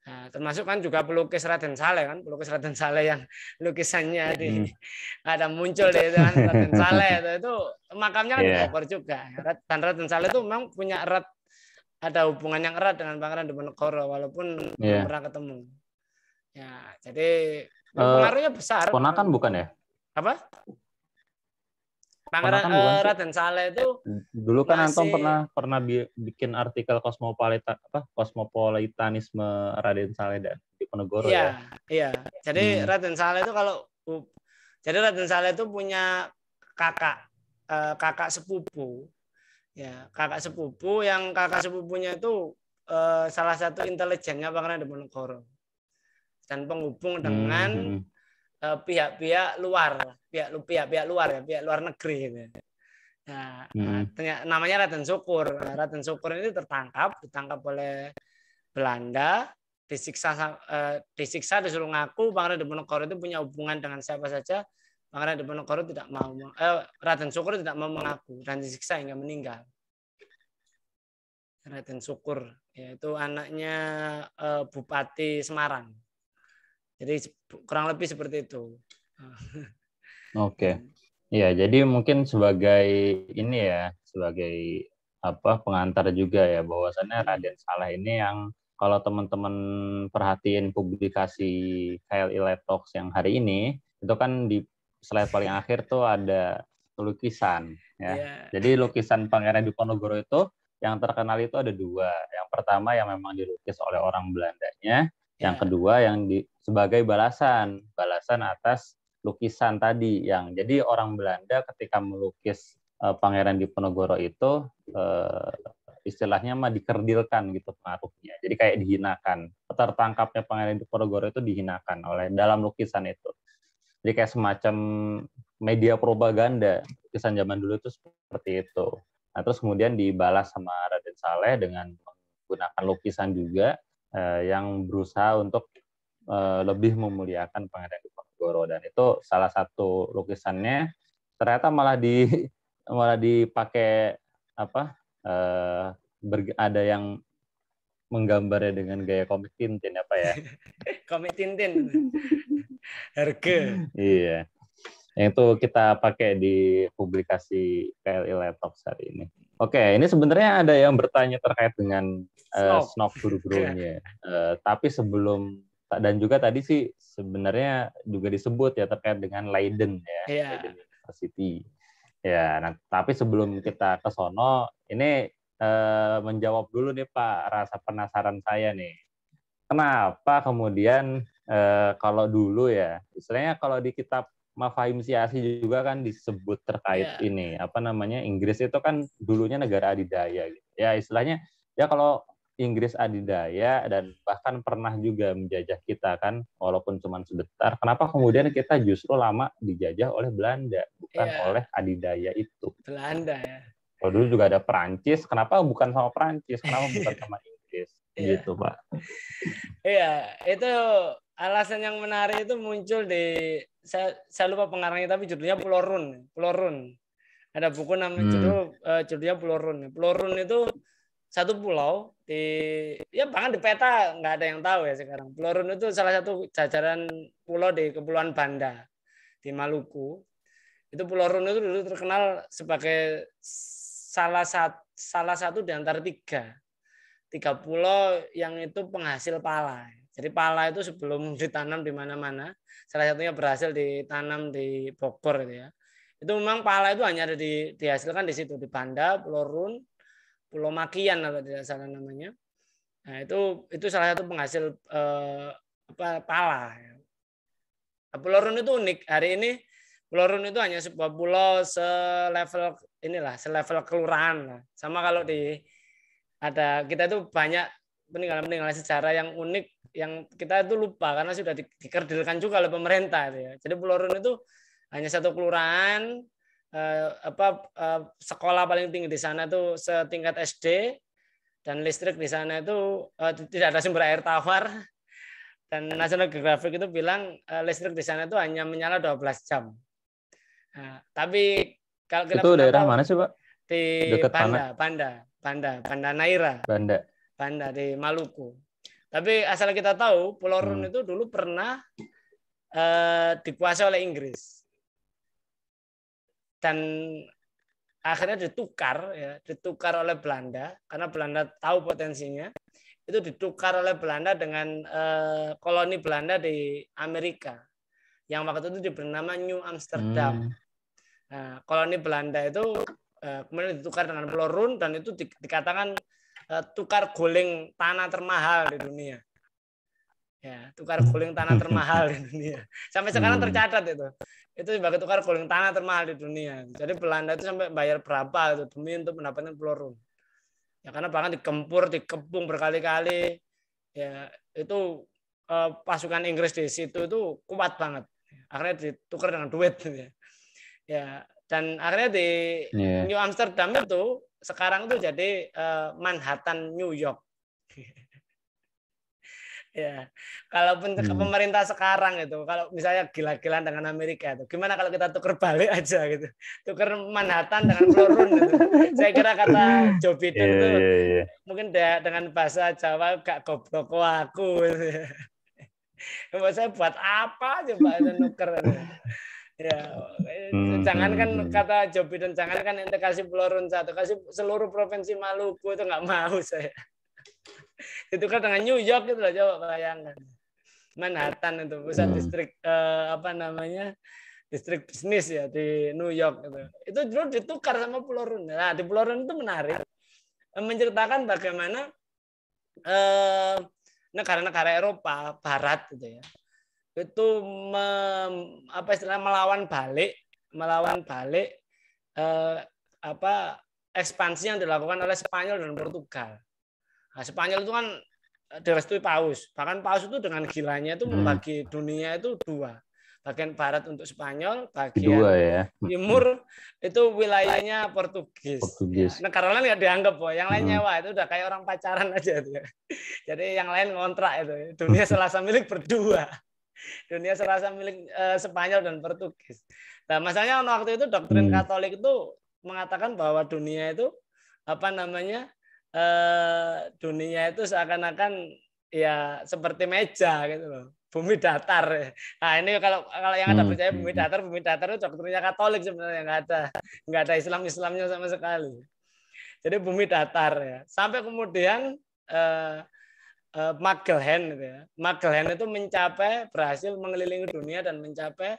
Speaker 2: Nah, termasuk kan juga pelukis Raden Saleh kan, pelukis Raden Saleh yang lukisannya di hmm. ada muncul deh itu kan Raden Saleh itu, itu makamnya kan yeah. di iya. Bogor juga. Dan Raden Saleh itu memang punya erat ada hubungan yang erat dengan Pangeran Diponegoro walaupun yeah. belum iya. pernah ketemu. Ya, jadi uh, pengaruhnya besar.
Speaker 1: Ponakan bukan ya? Apa? Pangeran uh, Raden
Speaker 2: Saleh itu
Speaker 1: dulu kan masih... Anton pernah pernah bikin artikel kosmopolita apa kosmopolitanisme Raden Saleh dan Diponegoro iya,
Speaker 2: ya. Iya, Jadi hmm. Raden Saleh itu kalau jadi Raden Saleh itu punya kakak uh, kakak sepupu ya kakak sepupu yang kakak sepupunya itu eh, salah satu intelijennya Pangeran Diponegoro dan penghubung dengan pihak-pihak hmm, hmm, hmm. eh, luar pihak pihak-pihak luar ya pihak luar negeri gitu. Nah, hmm. Eh, namanya Raden Syukur. Nah, Raden Syukur ini tertangkap, ditangkap oleh Belanda, disiksa eh, disiksa disuruh ngaku Pangeran Diponegoro itu punya hubungan dengan siapa saja Raden Ponokoro tidak mau eh, Raden Syukur tidak mau mengaku dan disiksa hingga meninggal. Raden Syukur yaitu anaknya eh, Bupati Semarang. Jadi kurang lebih seperti itu.
Speaker 1: Oke. Okay. Ya, jadi mungkin sebagai ini ya, sebagai apa pengantar juga ya bahwasannya Raden Saleh ini yang kalau teman-teman perhatiin publikasi KLI Talks yang hari ini, itu kan di slide paling akhir tuh ada lukisan ya. Yeah. Jadi lukisan Pangeran Diponegoro itu yang terkenal itu ada dua. Yang pertama yang memang dilukis oleh orang Belandanya, yeah. yang iya. kedua yang di, sebagai balasan, balasan atas lukisan tadi yang jadi orang Belanda ketika melukis uh, Pangeran Diponegoro itu uh, istilahnya mah dikerdilkan gitu pengaruhnya. Jadi kayak dihinakan. Tertangkapnya Pangeran Diponegoro itu dihinakan oleh dalam lukisan itu. Jadi kayak semacam media propaganda kesan zaman dulu itu seperti itu. Nah, terus kemudian dibalas sama Raden Saleh dengan menggunakan lukisan juga eh, yang berusaha untuk eh, lebih memuliakan Pangeran Diponegoro dan itu salah satu lukisannya ternyata malah di malah dipakai apa eh, ber, ada yang menggambarnya dengan gaya komik Tintin apa ya? ya?
Speaker 2: komik Tintin. Harga.
Speaker 1: Iya. Yang itu kita pakai di publikasi KLI Laptop hari ini. Oke, ini sebenarnya ada yang bertanya terkait dengan uh, guru-gurunya. Uh, tapi sebelum dan juga tadi sih sebenarnya juga disebut ya terkait dengan Leiden ya, yeah. Leiden University. Ya, nah, tapi sebelum kita ke sono, ini Eh, menjawab dulu nih Pak rasa penasaran saya nih. Kenapa kemudian eh, kalau dulu ya, istilahnya kalau di kitab Mafahim Siasi juga kan disebut terkait yeah. ini apa namanya Inggris itu kan dulunya negara adidaya gitu. Ya istilahnya ya kalau Inggris adidaya dan bahkan pernah juga menjajah kita kan walaupun cuma sebentar. Kenapa kemudian kita justru lama dijajah oleh Belanda bukan yeah. oleh adidaya itu?
Speaker 2: Belanda ya.
Speaker 1: Kalau dulu juga ada Perancis, kenapa bukan sama Perancis? Kenapa bukan sama Inggris? Iya. gitu, Pak.
Speaker 2: Iya, itu alasan yang menarik itu muncul di saya, saya lupa pengarangnya tapi judulnya Pulau Pulau Run. Ada buku namanya hmm. judul uh, judulnya Pulau Run itu satu pulau di ya bahkan di peta nggak ada yang tahu ya sekarang. Pulau Run itu salah satu jajaran pulau di Kepulauan Banda di Maluku. Itu Pulau Run itu dulu terkenal sebagai salah satu salah satu di antara tiga tiga pulau yang itu penghasil pala. Jadi pala itu sebelum ditanam di mana-mana, salah satunya berhasil ditanam di Bogor gitu ya. Itu memang pala itu hanya ada di, dihasilkan di situ di Banda, Pulau Run, Pulau Makian atau tidak salah namanya. Nah, itu itu salah satu penghasil eh, apa pala. Nah, pulau Run itu unik. Hari ini Pulau Run itu hanya sebuah pulau selevel inilah selevel kelurahan sama kalau di ada kita itu banyak peninggalan-peninggalan sejarah yang unik yang kita itu lupa karena sudah di, dikerdilkan juga oleh pemerintah ya. Jadi Pulau Rune itu hanya satu kelurahan eh, apa eh, sekolah paling tinggi di sana itu setingkat SD dan listrik di sana itu eh, tidak ada sumber air tawar dan National Geographic itu bilang eh, listrik di sana itu hanya menyala 12 jam. Nah, tapi kalau gelap itu daerah tahu, mana sih pak? Di Deket Panda, mana? Panda, Panda, Panda Naira. Panda. Panda di Maluku. Tapi asal kita tahu, Pulau hmm. itu dulu pernah uh, dikuasai oleh Inggris dan akhirnya ditukar, ya, ditukar oleh Belanda karena Belanda tahu potensinya. Itu ditukar oleh Belanda dengan eh, koloni Belanda di Amerika yang waktu itu diberi nama New Amsterdam. Hmm. Nah, ini Belanda itu eh, kemudian ditukar dengan pelorun dan itu dikatakan eh, tukar guling tanah termahal di dunia. Ya, tukar guling tanah termahal di dunia. Sampai sekarang hmm. tercatat itu. Itu sebagai tukar guling tanah termahal di dunia. Jadi Belanda itu sampai bayar berapa itu demi untuk mendapatkan pelorun. Ya karena bahkan dikempur, dikepung berkali-kali. Ya, itu eh, pasukan Inggris di situ itu kuat banget. Akhirnya ditukar dengan duit gitu ya ya dan akhirnya di yeah. New Amsterdam itu sekarang tuh jadi uh, Manhattan New York ya kalau hmm. pemerintah sekarang itu kalau misalnya gila-gilaan dengan Amerika itu gimana kalau kita tuker balik aja gitu tuker Manhattan dengan Florun gitu. saya kira kata Joe Biden yeah, itu yeah, yeah. mungkin dengan bahasa Jawa gak goblok aku gitu. saya buat apa coba nuker Ya, hmm. jangan hmm, kan hmm. kata dan jangan kan ente kasih Pulau satu, kasih seluruh provinsi Maluku itu nggak mau saya. itu kan dengan New York itu lah coba bayangkan. Manhattan itu pusat hmm. distrik eh, apa namanya distrik bisnis ya di New York itu. Itu dulu ditukar sama Pulau Runca Nah di Pulau Runca itu menarik eh, menceritakan bagaimana eh, negara-negara eh, Eropa Barat gitu ya itu me, apa istilah melawan balik melawan balik eh, apa ekspansi yang dilakukan oleh Spanyol dan Portugal. Nah, Spanyol itu kan eh, direstui Paus. Bahkan Paus itu dengan gilanya itu hmm. membagi dunia itu dua. Bagian barat untuk Spanyol, bagian dua, ya. timur itu wilayahnya Portugis. Portugis. Ya. Negara lain nggak dianggap, boh. Yang lain hmm. wah itu udah kayak orang pacaran aja. Jadi yang lain ngontrak itu. Dunia selasa milik berdua dunia serasa milik eh, Spanyol dan Portugis. Nah, masalahnya waktu itu doktrin hmm. Katolik itu mengatakan bahwa dunia itu apa namanya? Eh, dunia itu seakan-akan ya seperti meja gitu loh. Bumi datar. Nah, ini kalau kalau yang ada hmm, percaya hmm, bumi datar, bumi datar itu doktrinnya Katolik sebenarnya nggak ada nggak ada Islam-Islamnya sama sekali. Jadi bumi datar ya. Sampai kemudian eh, Eh, Magellan gitu ya. Magellan itu mencapai berhasil mengelilingi dunia dan mencapai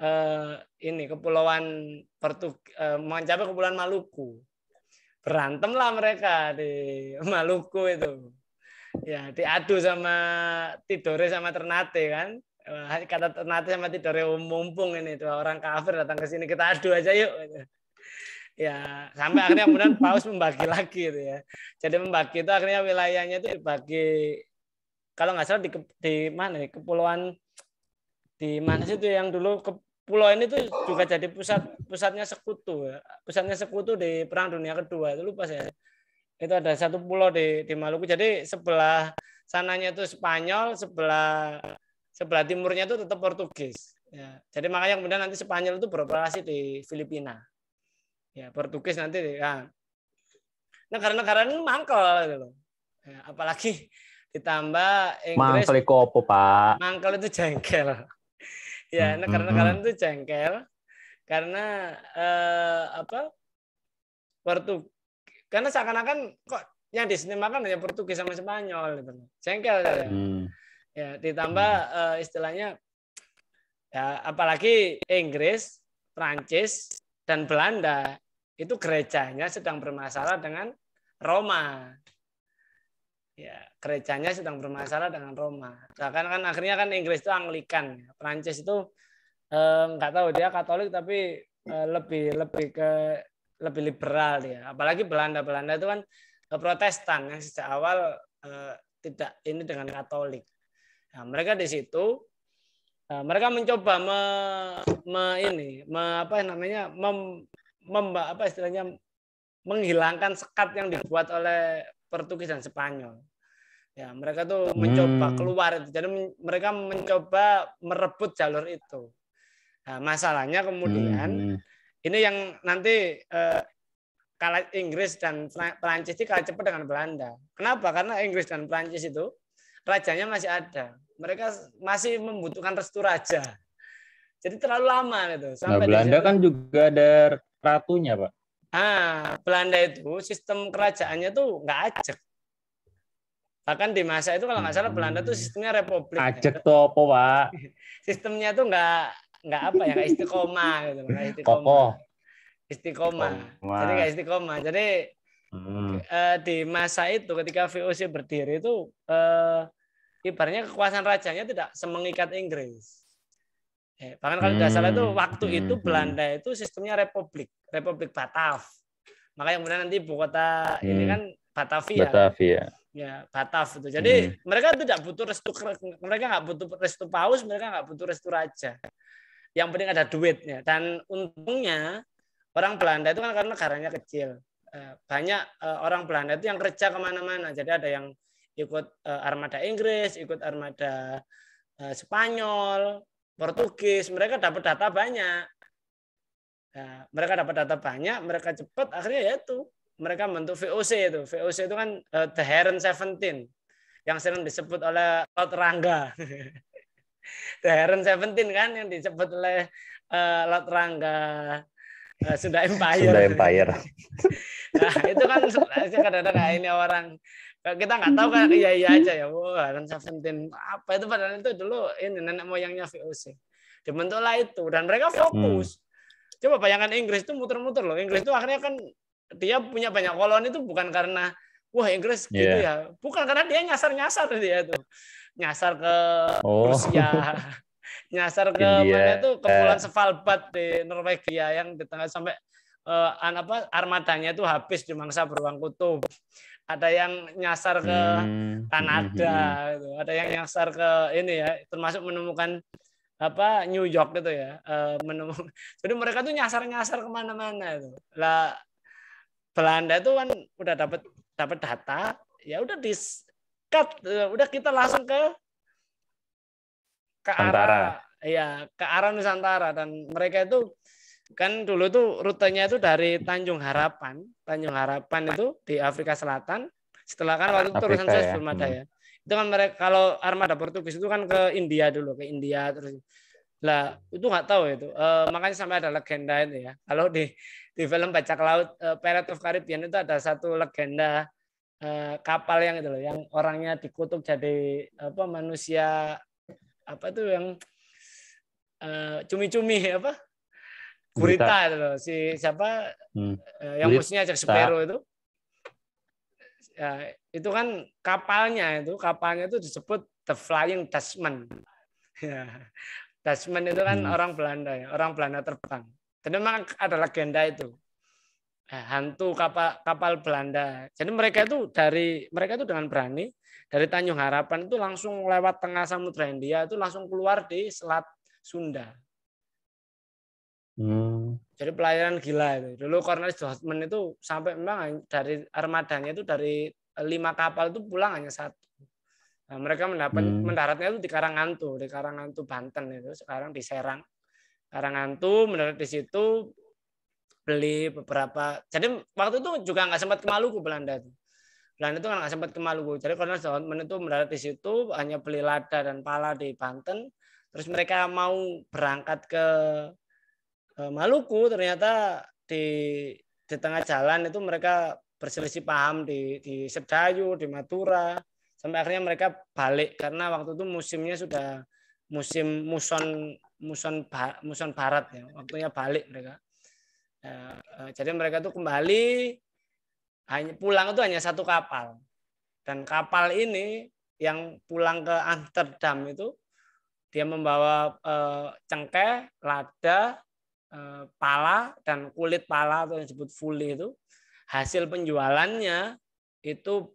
Speaker 2: uh, ini kepulauan Portug uh, eh, mencapai kepulauan Maluku. Berantem lah mereka di Maluku itu. Ya, diadu sama Tidore sama Ternate kan. Kata Ternate sama Tidore mumpung ini dua orang kafir datang ke sini kita adu aja yuk. Gitu ya sampai akhirnya kemudian paus membagi lagi gitu ya jadi membagi itu akhirnya wilayahnya itu dibagi kalau nggak salah di, di mana nih ya, kepulauan di mana sih itu yang dulu ke, pulau ini tuh juga jadi pusat pusatnya sekutu ya. pusatnya sekutu di perang dunia kedua itu lupa saya itu ada satu pulau di di Maluku jadi sebelah sananya itu Spanyol sebelah sebelah timurnya itu tetap Portugis ya. jadi makanya kemudian nanti Spanyol itu beroperasi di Filipina ya Portugis nanti ya negara-negara ini mangkel gitu loh ya, apalagi ditambah Inggris mangkel apa pak mangkel itu jengkel ya hmm, hmm, negara-negara hmm. itu jengkel karena eh, apa Portug karena seakan-akan kok yang makan hanya Portugis sama Spanyol gitu jengkel ya, hmm. ya ditambah eh, istilahnya ya apalagi Inggris Prancis dan Belanda itu gerejanya sedang bermasalah dengan Roma. Ya, gerejanya sedang bermasalah dengan Roma. Bahkan kan akhirnya kan Inggris itu Anglikan, Prancis itu eh, tahu dia Katolik tapi eh, lebih lebih ke lebih liberal ya. Apalagi Belanda Belanda itu kan eh, Protestan yang sejak awal eh, tidak ini dengan Katolik. Nah, mereka di situ eh, mereka mencoba me, me ini me, apa namanya mem, memba apa istilahnya menghilangkan sekat yang dibuat oleh Portugis dan Spanyol. Ya, mereka tuh mencoba hmm. keluar itu. Jadi mereka mencoba merebut jalur itu. Nah, masalahnya kemudian hmm. ini yang nanti eh, kalah Inggris dan Prancis itu kalah cepat dengan Belanda. Kenapa? Karena Inggris dan Prancis itu rajanya masih ada. Mereka masih membutuhkan restu raja. Jadi terlalu lama itu Sampai nah, Belanda
Speaker 1: kan juga ada ratunya, Pak?
Speaker 2: Ah, Belanda itu sistem kerajaannya tuh nggak ajak. Bahkan di masa itu kalau nggak salah hmm. Belanda tuh sistemnya republik. Ajak
Speaker 1: tuh apa, Pak?
Speaker 2: Sistemnya tuh nggak nggak apa ya, nggak istiqomah gitu, nggak istiqomah. Istiqomah. istiqomah. Jadi nggak istiqomah. Jadi hmm. Eh, di masa itu ketika VOC berdiri itu eh, ibaratnya kekuasaan rajanya tidak semengikat Inggris. Eh, bahkan kalau tidak hmm. salah hmm, itu waktu hmm. itu Belanda itu sistemnya republik, Republik Batav. Maka yang benar nanti ibu kota hmm. ini kan Batavia. Batavia. Ya, Batav itu. Jadi hmm. mereka tidak butuh restu mereka nggak butuh restu paus, mereka nggak butuh restu raja. Yang penting ada duitnya. Dan untungnya orang Belanda itu kan karena negaranya kecil. Eh, banyak eh, orang Belanda itu yang kerja kemana-mana. Jadi ada yang ikut eh, armada Inggris, ikut armada Spanyol, Portugis, mereka dapat data banyak. Nah, mereka dapat data banyak, mereka cepat, akhirnya ya itu mereka bentuk VOC itu. VOC itu kan uh, The Heron Seventeen yang sering disebut oleh Lord Rangga. The Heron Seventeen kan yang disebut oleh uh, Lord Rangga uh, Sunda Empire. Sunda Empire. nah, itu kan kadang-kadang ini orang Eh, kita nggak tahu kan iya iya aja ya wah dan Seventeen apa itu padahal itu dulu ini nenek moyangnya VOC dibentuklah itu dan mereka hmm. fokus hmm. coba bayangkan Inggris itu muter-muter loh Inggris itu akhirnya kan dia punya banyak koloni itu bukan karena wah Inggris yeah. gitu iya. ya bukan karena dia nyasar-nyasar dia tuh nyasar ke oh. Rusia nyasar ke India. mana itu kepulauan eh. Svalbard di Norwegia yang di tengah sampai uh, apa armadanya itu habis di mangsa beruang kutub ada yang nyasar ke hmm. Kanada hmm, hmm, hmm. gitu. ada yang nyasar ke ini ya termasuk menemukan apa New York gitu ya eh, menemukan jadi mereka tuh nyasar nyasar kemana-mana itu lah Belanda itu kan udah dapat dapat data ya udah di cut eh, udah kita langsung ke ke Antara. arah ya ke arah Nusantara dan mereka itu kan dulu tuh rutenya itu dari Tanjung Harapan, Tanjung Harapan itu di Afrika Selatan. Setelah kan waktu itu tulisan saya ya. belum ada hmm. ya. Itu kan mereka kalau armada Portugis itu kan ke India dulu, ke India terus lah itu nggak tahu itu. E, makanya sampai ada legenda itu ya. Kalau di di film Bajak Laut e, Pirates of Caribbean itu ada satu legenda e, kapal yang itu loh, yang orangnya dikutuk jadi apa manusia apa tuh yang cumi-cumi apa Gurita itu loh. si siapa hmm. Eh, yang musuhnya Jack Sparrow itu ya, itu kan kapalnya itu kapalnya itu disebut the Flying Dutchman ya. Dutchman itu kan hmm. orang Belanda ya orang Belanda terbang jadi memang ada legenda itu eh, hantu kapal kapal Belanda jadi mereka itu dari mereka itu dengan berani dari Tanjung Harapan itu langsung lewat tengah Samudra India itu langsung keluar di Selat Sunda Hmm. Jadi pelayanan gila itu. Dulu Cornelis Dortmund itu sampai memang dari armadanya itu dari lima kapal itu pulang hanya satu. Nah, mereka mendapat hmm. mendaratnya itu di Karangantu, di Karangantu Banten itu sekarang di Serang. Karangantu mendarat di situ beli beberapa. Jadi waktu itu juga nggak sempat ke Maluku Belanda itu. Belanda itu kan nggak sempat ke Maluku. Jadi Cornelis Dortmund itu mendarat di situ hanya beli lada dan pala di Banten. Terus mereka mau berangkat ke Eh, Maluku ternyata di di tengah jalan itu mereka berselisih paham di di Sedayu, di Matura sampai akhirnya mereka balik karena waktu itu musimnya sudah musim muson muson muson barat ya waktunya balik mereka eh, eh, jadi mereka tuh kembali hanya pulang itu hanya satu kapal dan kapal ini yang pulang ke Amsterdam itu dia membawa cengkeh lada Eh, pala dan kulit pala atau yang disebut fuli itu hasil penjualannya itu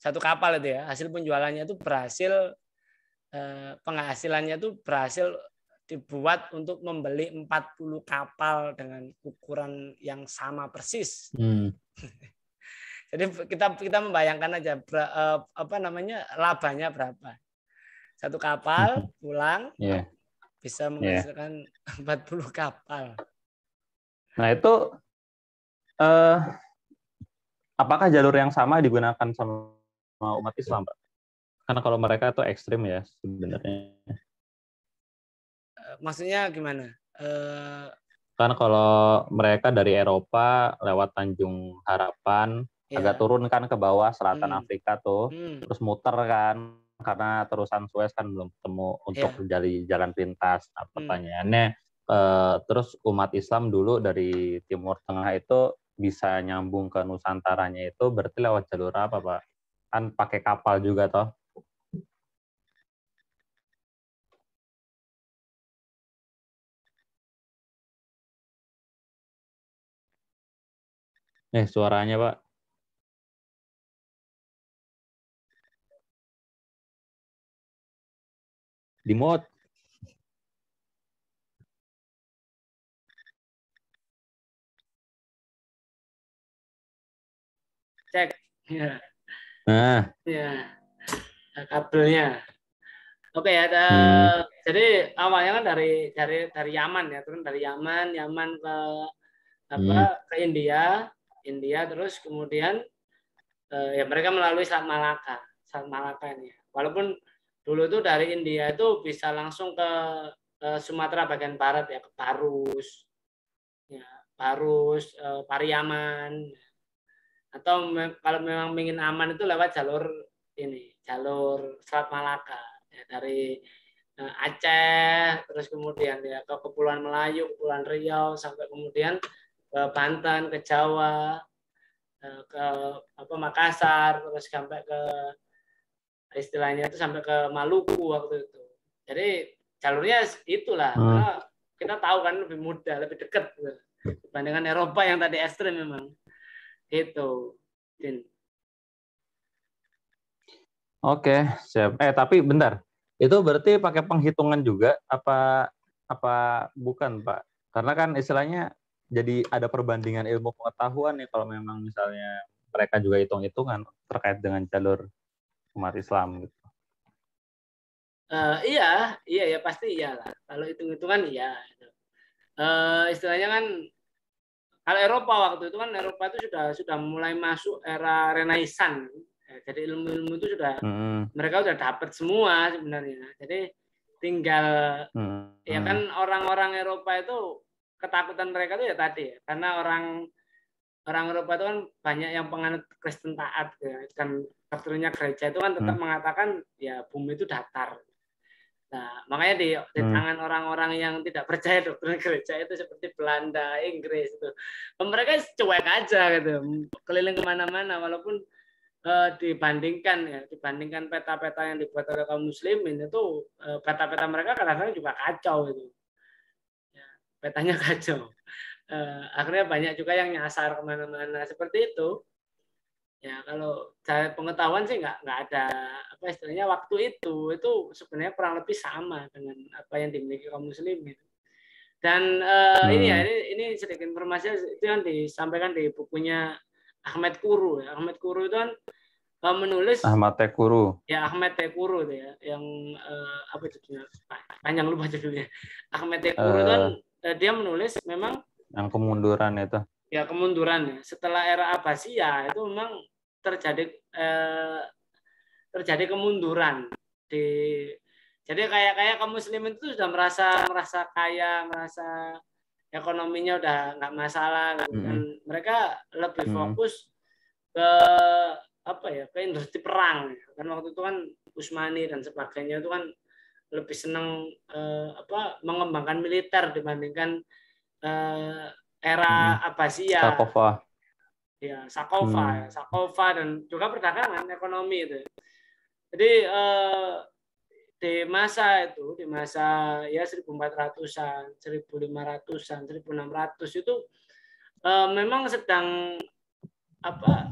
Speaker 2: satu kapal itu ya hasil penjualannya itu berhasil eh, penghasilannya itu berhasil dibuat untuk membeli 40 kapal dengan ukuran yang sama persis. Hmm. Jadi kita kita membayangkan aja eh, apa namanya labanya berapa. Satu kapal hmm. pulang yeah bisa iya. menghasilkan yeah. 40 kapal.
Speaker 1: Nah, itu eh, apakah jalur yang sama digunakan sama umat Islam, Pak? Karena kalau mereka itu ekstrim ya sebenarnya.
Speaker 2: Eh, maksudnya gimana? Eh,
Speaker 1: kan kalau mereka dari Eropa lewat Tanjung Harapan yeah. agak turun kan ke bawah selatan hmm. Afrika tuh, hmm. terus muter kan karena terusan Suez kan belum ketemu untuk yeah. Iya. dari jalan pintas. Nah, hmm. pertanyaannya hmm. terus umat Islam dulu dari Timur Tengah itu bisa nyambung ke Nusantaranya itu berarti lewat jalur apa, Pak?
Speaker 3: Kan pakai kapal juga toh? Eh, suaranya, Pak. limot cek ya
Speaker 1: nah
Speaker 2: ya kabelnya oke ya ada, hmm. jadi awalnya kan dari dari dari Yaman ya turun dari Yaman Yaman ke apa hmm. ke India India terus kemudian eh, ya mereka melalui Selat Malaka Selat Malaka ini walaupun dulu itu dari India itu bisa langsung ke, ke Sumatera bagian barat ya ke Parus ya Parus eh, Pariaman atau me kalau memang ingin aman itu lewat jalur ini jalur Selat Malaka ya, dari eh, Aceh terus kemudian ya ke Kepulauan Melayu Kepulauan Riau sampai kemudian ke Banten ke Jawa eh, ke apa Makassar terus sampai ke istilahnya itu sampai ke Maluku waktu itu. Jadi jalurnya itulah. Hmm. Karena kita tahu kan lebih mudah, lebih dekat dibandingkan Eropa yang tadi ekstrim memang. Itu, Oke,
Speaker 1: Oke, siap. Eh tapi bentar. Itu berarti pakai penghitungan juga apa apa bukan, Pak? Karena kan istilahnya jadi ada perbandingan ilmu pengetahuan nih kalau memang misalnya mereka juga hitung-hitungan terkait dengan jalur umat Islam gitu.
Speaker 2: Uh, iya, iya ya pasti iyalah. Kalau hitung-hitungan iya. Uh, istilahnya kan kalau Eropa waktu itu kan Eropa itu sudah sudah mulai masuk era Renaissance. Eh, jadi ilmu-ilmu itu sudah hmm. mereka sudah dapat semua sebenarnya. Jadi tinggal hmm. ya kan orang-orang Eropa itu ketakutan mereka itu ya tadi karena orang orang Eropa itu kan banyak yang penganut Kristen taat ya. dan strukturnya gereja itu kan tetap hmm. mengatakan ya bumi itu datar. Nah, makanya di, di hmm. tangan orang-orang yang tidak percaya dokter gereja itu seperti Belanda, Inggris itu, nah, mereka cuek aja gitu, keliling kemana-mana walaupun eh, dibandingkan ya, dibandingkan peta-peta yang dibuat oleh kaum muslimin itu eh, peta-peta mereka kadang-kadang juga kacau itu, ya, petanya kacau. Eh, akhirnya banyak juga yang nyasar kemana-mana seperti itu ya kalau dari pengetahuan sih nggak nggak ada apa istilahnya waktu itu itu sebenarnya kurang lebih sama dengan apa yang dimiliki kaum muslim gitu dan uh, hmm. ini ya hmm. ini, ini sedikit informasi itu kan disampaikan di bukunya Ahmed Kuru ya. Ahmed Kuru itu kan uh, menulis Ahmad
Speaker 1: Tekuru
Speaker 2: ya Ahmed Tekuru itu ya yang uh, apa judulnya panjang lupa judulnya Ahmed Tekuru uh, itu kan uh, dia menulis memang
Speaker 1: yang kemunduran itu
Speaker 2: ya kemunduran ya setelah era Abbasiyah itu memang terjadi eh, terjadi kemunduran di jadi kayak kayak kaum muslimin itu sudah merasa merasa kaya merasa ekonominya udah nggak masalah mm -hmm. dan mereka lebih fokus mm -hmm. ke apa ya ke industri perang kan waktu itu kan Usmani dan sebagainya itu kan lebih senang eh, apa mengembangkan militer dibandingkan eh, era Abbasiyah ya Sakova hmm. Sakova dan juga perdagangan ekonomi itu jadi eh, di masa itu di masa ya 1400-an 1500-an 1600 itu eh, memang sedang apa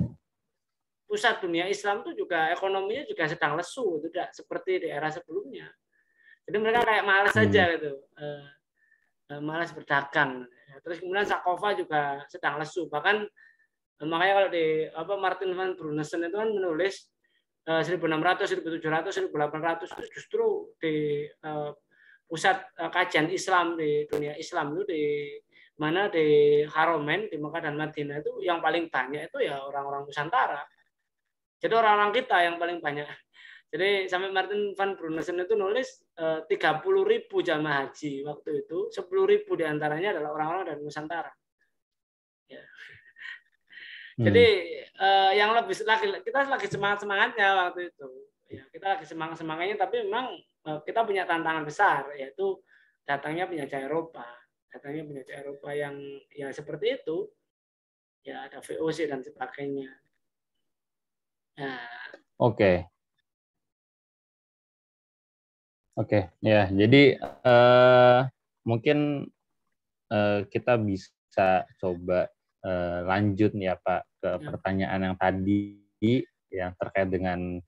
Speaker 2: pusat dunia Islam itu juga ekonominya juga sedang lesu tidak seperti di era sebelumnya jadi mereka kayak malas saja hmm. gitu eh, malas berdagang terus kemudian Sakova juga sedang lesu bahkan Nah, makanya kalau di apa Martin van Brunessen itu kan menulis uh, 1600, 1700, 1800 itu justru di uh, pusat uh, kajian Islam di dunia Islam itu di mana di Haromen di Mekah dan Madinah itu yang paling banyak itu ya orang-orang Nusantara. Jadi orang-orang kita yang paling banyak. Jadi sampai Martin van Brunessen itu nulis eh, uh, 30 jamaah haji waktu itu, 10.000 ribu diantaranya adalah orang-orang dari Nusantara. Hmm. Jadi uh, eh, yang lebih lagi kita lagi semangat semangatnya waktu itu. Ya, kita lagi semangat semangatnya, tapi memang uh, kita punya tantangan besar yaitu datangnya penjajah Eropa, datangnya penjajah Eropa yang ya seperti itu. Ya ada VOC dan sebagainya.
Speaker 1: Nah, Oke. Okay. Oke, okay, ya. Jadi uh, mungkin uh, kita bisa coba eh, lanjut nih ya Pak ke ya. pertanyaan yang tadi yang terkait dengan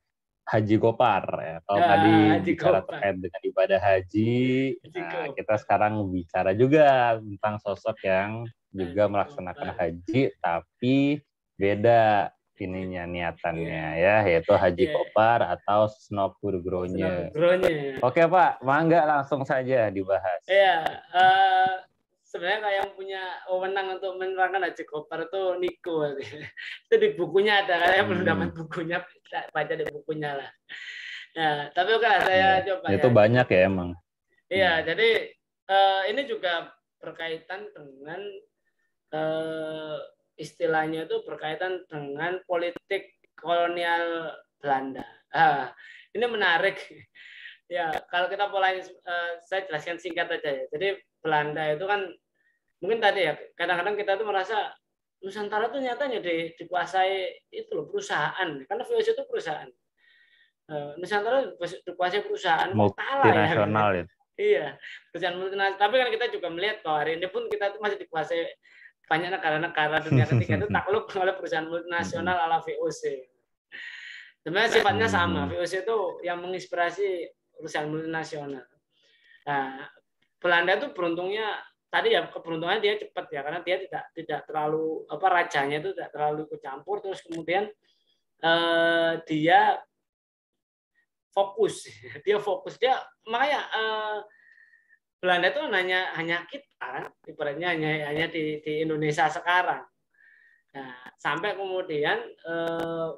Speaker 1: Haji Gopar ya. Kalau ya, tadi Haji bicara Gopar. terkait dengan ibadah haji, haji nah, kita sekarang bicara juga tentang sosok yang juga Haji melaksanakan Gopar. haji tapi beda ininya niatannya iya. ya yaitu Haji yeah. Iya. atau Snokur Gronye. Oke Pak, mangga langsung saja dibahas. Iya,
Speaker 2: uh, sebenarnya kayak yang punya wewenang untuk menerangkan aja koper itu Niko itu di bukunya ada kayak hmm. belum dapat bukunya baca di bukunya lah nah tapi oke lah saya hmm. coba itu ya.
Speaker 1: banyak ya emang
Speaker 2: iya hmm. jadi uh, ini juga berkaitan dengan uh, istilahnya itu berkaitan dengan politik kolonial Belanda uh, ini menarik ya kalau kita polanya uh, eh, saya jelaskan singkat aja ya jadi Belanda itu kan mungkin tadi ya kadang-kadang kita tuh merasa Nusantara tuh nyatanya di, dikuasai itu loh perusahaan karena VOC itu perusahaan e, Nusantara dikuasai perusahaan ya. multinasional ya. iya perusahaan multinasional tapi kan kita juga melihat bahwa hari ini pun kita tuh masih dikuasai banyak negara-negara dunia ketiga itu takluk oleh perusahaan multinasional ala VOC sebenarnya sifatnya gitu. sama VOC itu yang menginspirasi perusahaan multinasional nah, Belanda itu beruntungnya tadi ya keberuntungan dia cepat ya karena dia tidak tidak terlalu apa rajanya itu tidak terlalu kecampur terus kemudian eh, dia fokus dia fokus dia makanya eh, Belanda itu hanya hanya kita ibaratnya hanya hanya di, di Indonesia sekarang nah, sampai kemudian eh,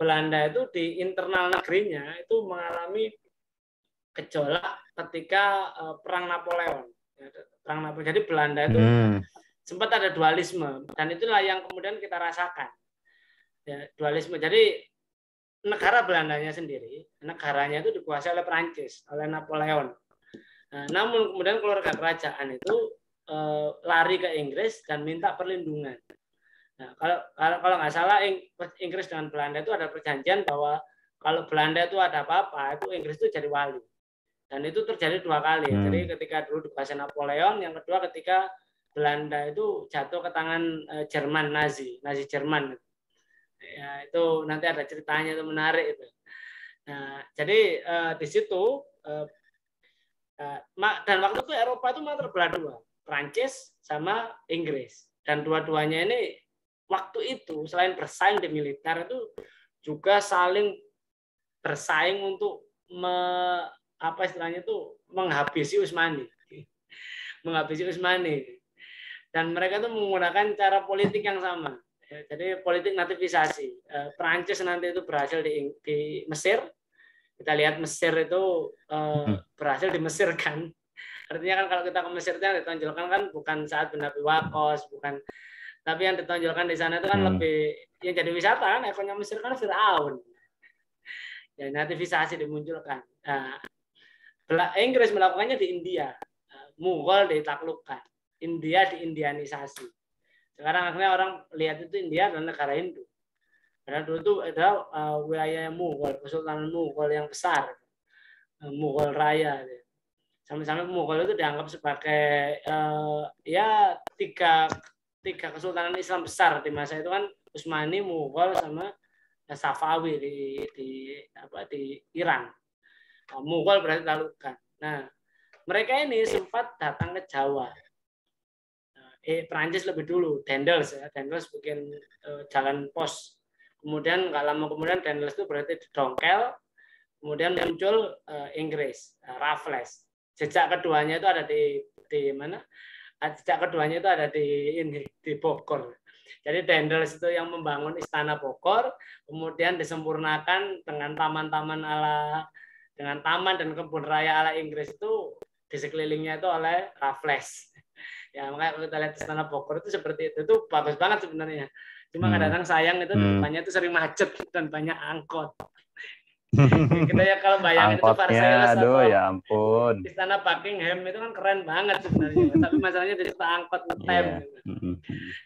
Speaker 2: Belanda itu di internal negerinya itu mengalami gejolak ketika eh, perang Napoleon perang Napoleon. Jadi Belanda itu hmm. sempat ada dualisme dan itulah yang kemudian kita rasakan. Ya, dualisme. Jadi negara Belandanya sendiri, negaranya itu dikuasai oleh Prancis, oleh Napoleon. Nah, namun kemudian keluarga kerajaan itu eh, lari ke Inggris dan minta perlindungan. Nah, kalau kalau kalau nggak salah Inggris dengan Belanda itu ada perjanjian bahwa kalau Belanda itu ada apa-apa itu Inggris itu jadi wali. Dan itu terjadi dua kali. Hmm. Jadi ketika dulu dikuasai Napoleon, yang kedua ketika Belanda itu jatuh ke tangan eh, Jerman Nazi, Nazi Jerman. Ya, itu nanti ada ceritanya itu menarik itu. Nah, jadi eh, di situ eh, eh, dan waktu itu Eropa itu malah terbelah dua, Prancis sama Inggris. Dan dua-duanya ini waktu itu selain bersaing di militer itu juga saling bersaing untuk me, apa istilahnya itu menghabisi Usmani menghabisi Usmani dan mereka itu menggunakan cara politik yang sama ya, jadi politik nativisasi e, Perancis nanti itu berhasil di, di Mesir kita lihat Mesir itu e, hmm. berhasil di Mesir kan artinya kan kalau kita ke Mesir itu yang ditonjolkan kan bukan saat Nabi wakos bukan tapi yang ditonjolkan di sana itu kan hmm. lebih yang jadi wisata kan ekonomi Mesir kan Fir'aun ya nativisasi dimunculkan nah, Inggris melakukannya di India. Nah, Mughal ditaklukkan. India diindianisasi. Sekarang akhirnya orang lihat itu India adalah negara Hindu. Karena dulu itu ada uh, eh, wilayah Mughal, Kesultanan Mughal yang besar. Eh, Mughal Raya. Sampai-sampai Mughal itu dianggap sebagai uh, ya tiga tiga kesultanan Islam besar di masa itu kan Utsmani, Mughal sama Safawi di di apa di Iran. Mughal berarti talukan. Nah, mereka ini sempat datang ke Jawa. Nah, eh, Perancis lebih dulu, Dendels ya. Dendels bikin eh, jalan pos. Kemudian nggak lama kemudian Dendels itu berarti dongkel. Kemudian muncul eh, Inggris, eh, Raffles. Jejak keduanya itu ada di di mana? Ah, jejak keduanya itu ada di ini di Bogor. Jadi Dendels itu yang membangun istana Bogor, kemudian disempurnakan dengan taman-taman ala dengan taman dan kebun raya ala Inggris itu di sekelilingnya itu oleh raffles. Ya makanya kalau kita lihat istana Bogor itu seperti itu, itu bagus banget sebenarnya. Cuma hmm. kadang-kadang sayang itu hmm. depannya itu sering macet dan banyak angkot. kita gitu ya kalau bayangin itu Versailles aduh ya
Speaker 1: ampun.
Speaker 2: Istana Buckingham itu kan keren banget sebenarnya, tapi masalahnya di situ angkot ngetem. Yeah. Gitu. Hmm.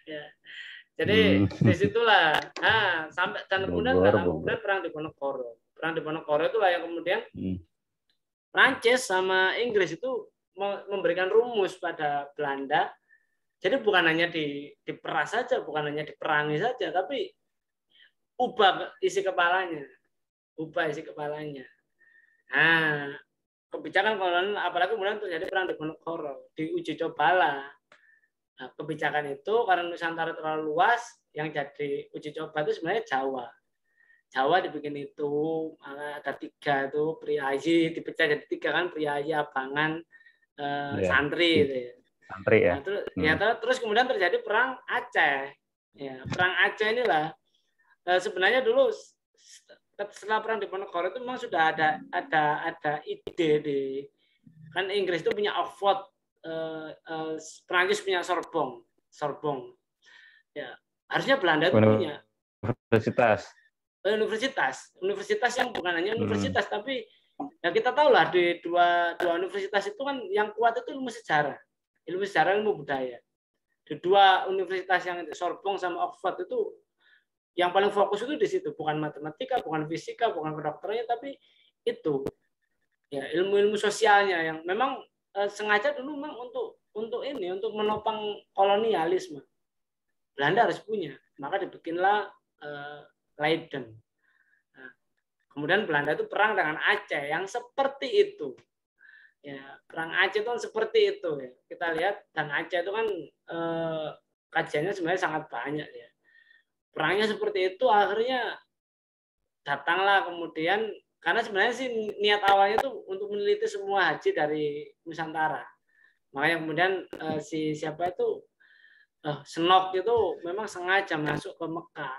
Speaker 2: ya. Jadi hmm. disitulah, nah, sampai dan kemudian, kemudian perang di Ponegoro perang di korea itulah yang kemudian hmm. Prancis sama Inggris itu memberikan rumus pada Belanda. Jadi bukan hanya di diperas saja, bukan hanya diperangi saja, tapi ubah isi kepalanya, ubah isi kepalanya. Nah, kebijakan kolonial apalagi kemudian terjadi perang Diponegoro diuji cobalah nah, kebijakan itu karena Nusantara terlalu luas yang jadi uji coba itu sebenarnya Jawa Jawa dibikin itu ada tiga itu haji dipecah jadi tiga kan haji abangan eh, yeah. santri hmm. gitu ya. santri ya nah, terus hmm. ya terus kemudian terjadi perang Aceh ya perang Aceh inilah eh, sebenarnya dulu setelah perang di Diponegoro itu memang sudah ada ada ada ide di kan Inggris itu punya Oxford eh, eh, Prancis punya Sorbonne Sorbonne ya harusnya Belanda itu punya
Speaker 1: universitas
Speaker 2: universitas, universitas yang bukan hanya hmm. universitas hmm. tapi ya kita tahu lah di dua dua universitas itu kan yang kuat itu ilmu sejarah, ilmu sejarah ilmu budaya. Di dua universitas yang Sorbonne sama Oxford itu yang paling fokus itu di situ, bukan matematika, bukan fisika, bukan kedokterannya, tapi itu ya ilmu-ilmu sosialnya yang memang eh, sengaja dulu memang untuk untuk ini untuk menopang kolonialisme Belanda harus punya maka dibikinlah eh, Leiden. Nah, kemudian Belanda itu perang dengan Aceh yang seperti itu. Ya, perang Aceh itu kan seperti itu. Ya. Kita lihat dan Aceh itu kan eh, kajiannya sebenarnya sangat banyak ya. Perangnya seperti itu akhirnya datanglah kemudian karena sebenarnya sih niat awalnya itu untuk meneliti semua haji dari Nusantara. Makanya kemudian eh, si siapa itu eh, Senok itu memang sengaja masuk ke Mekah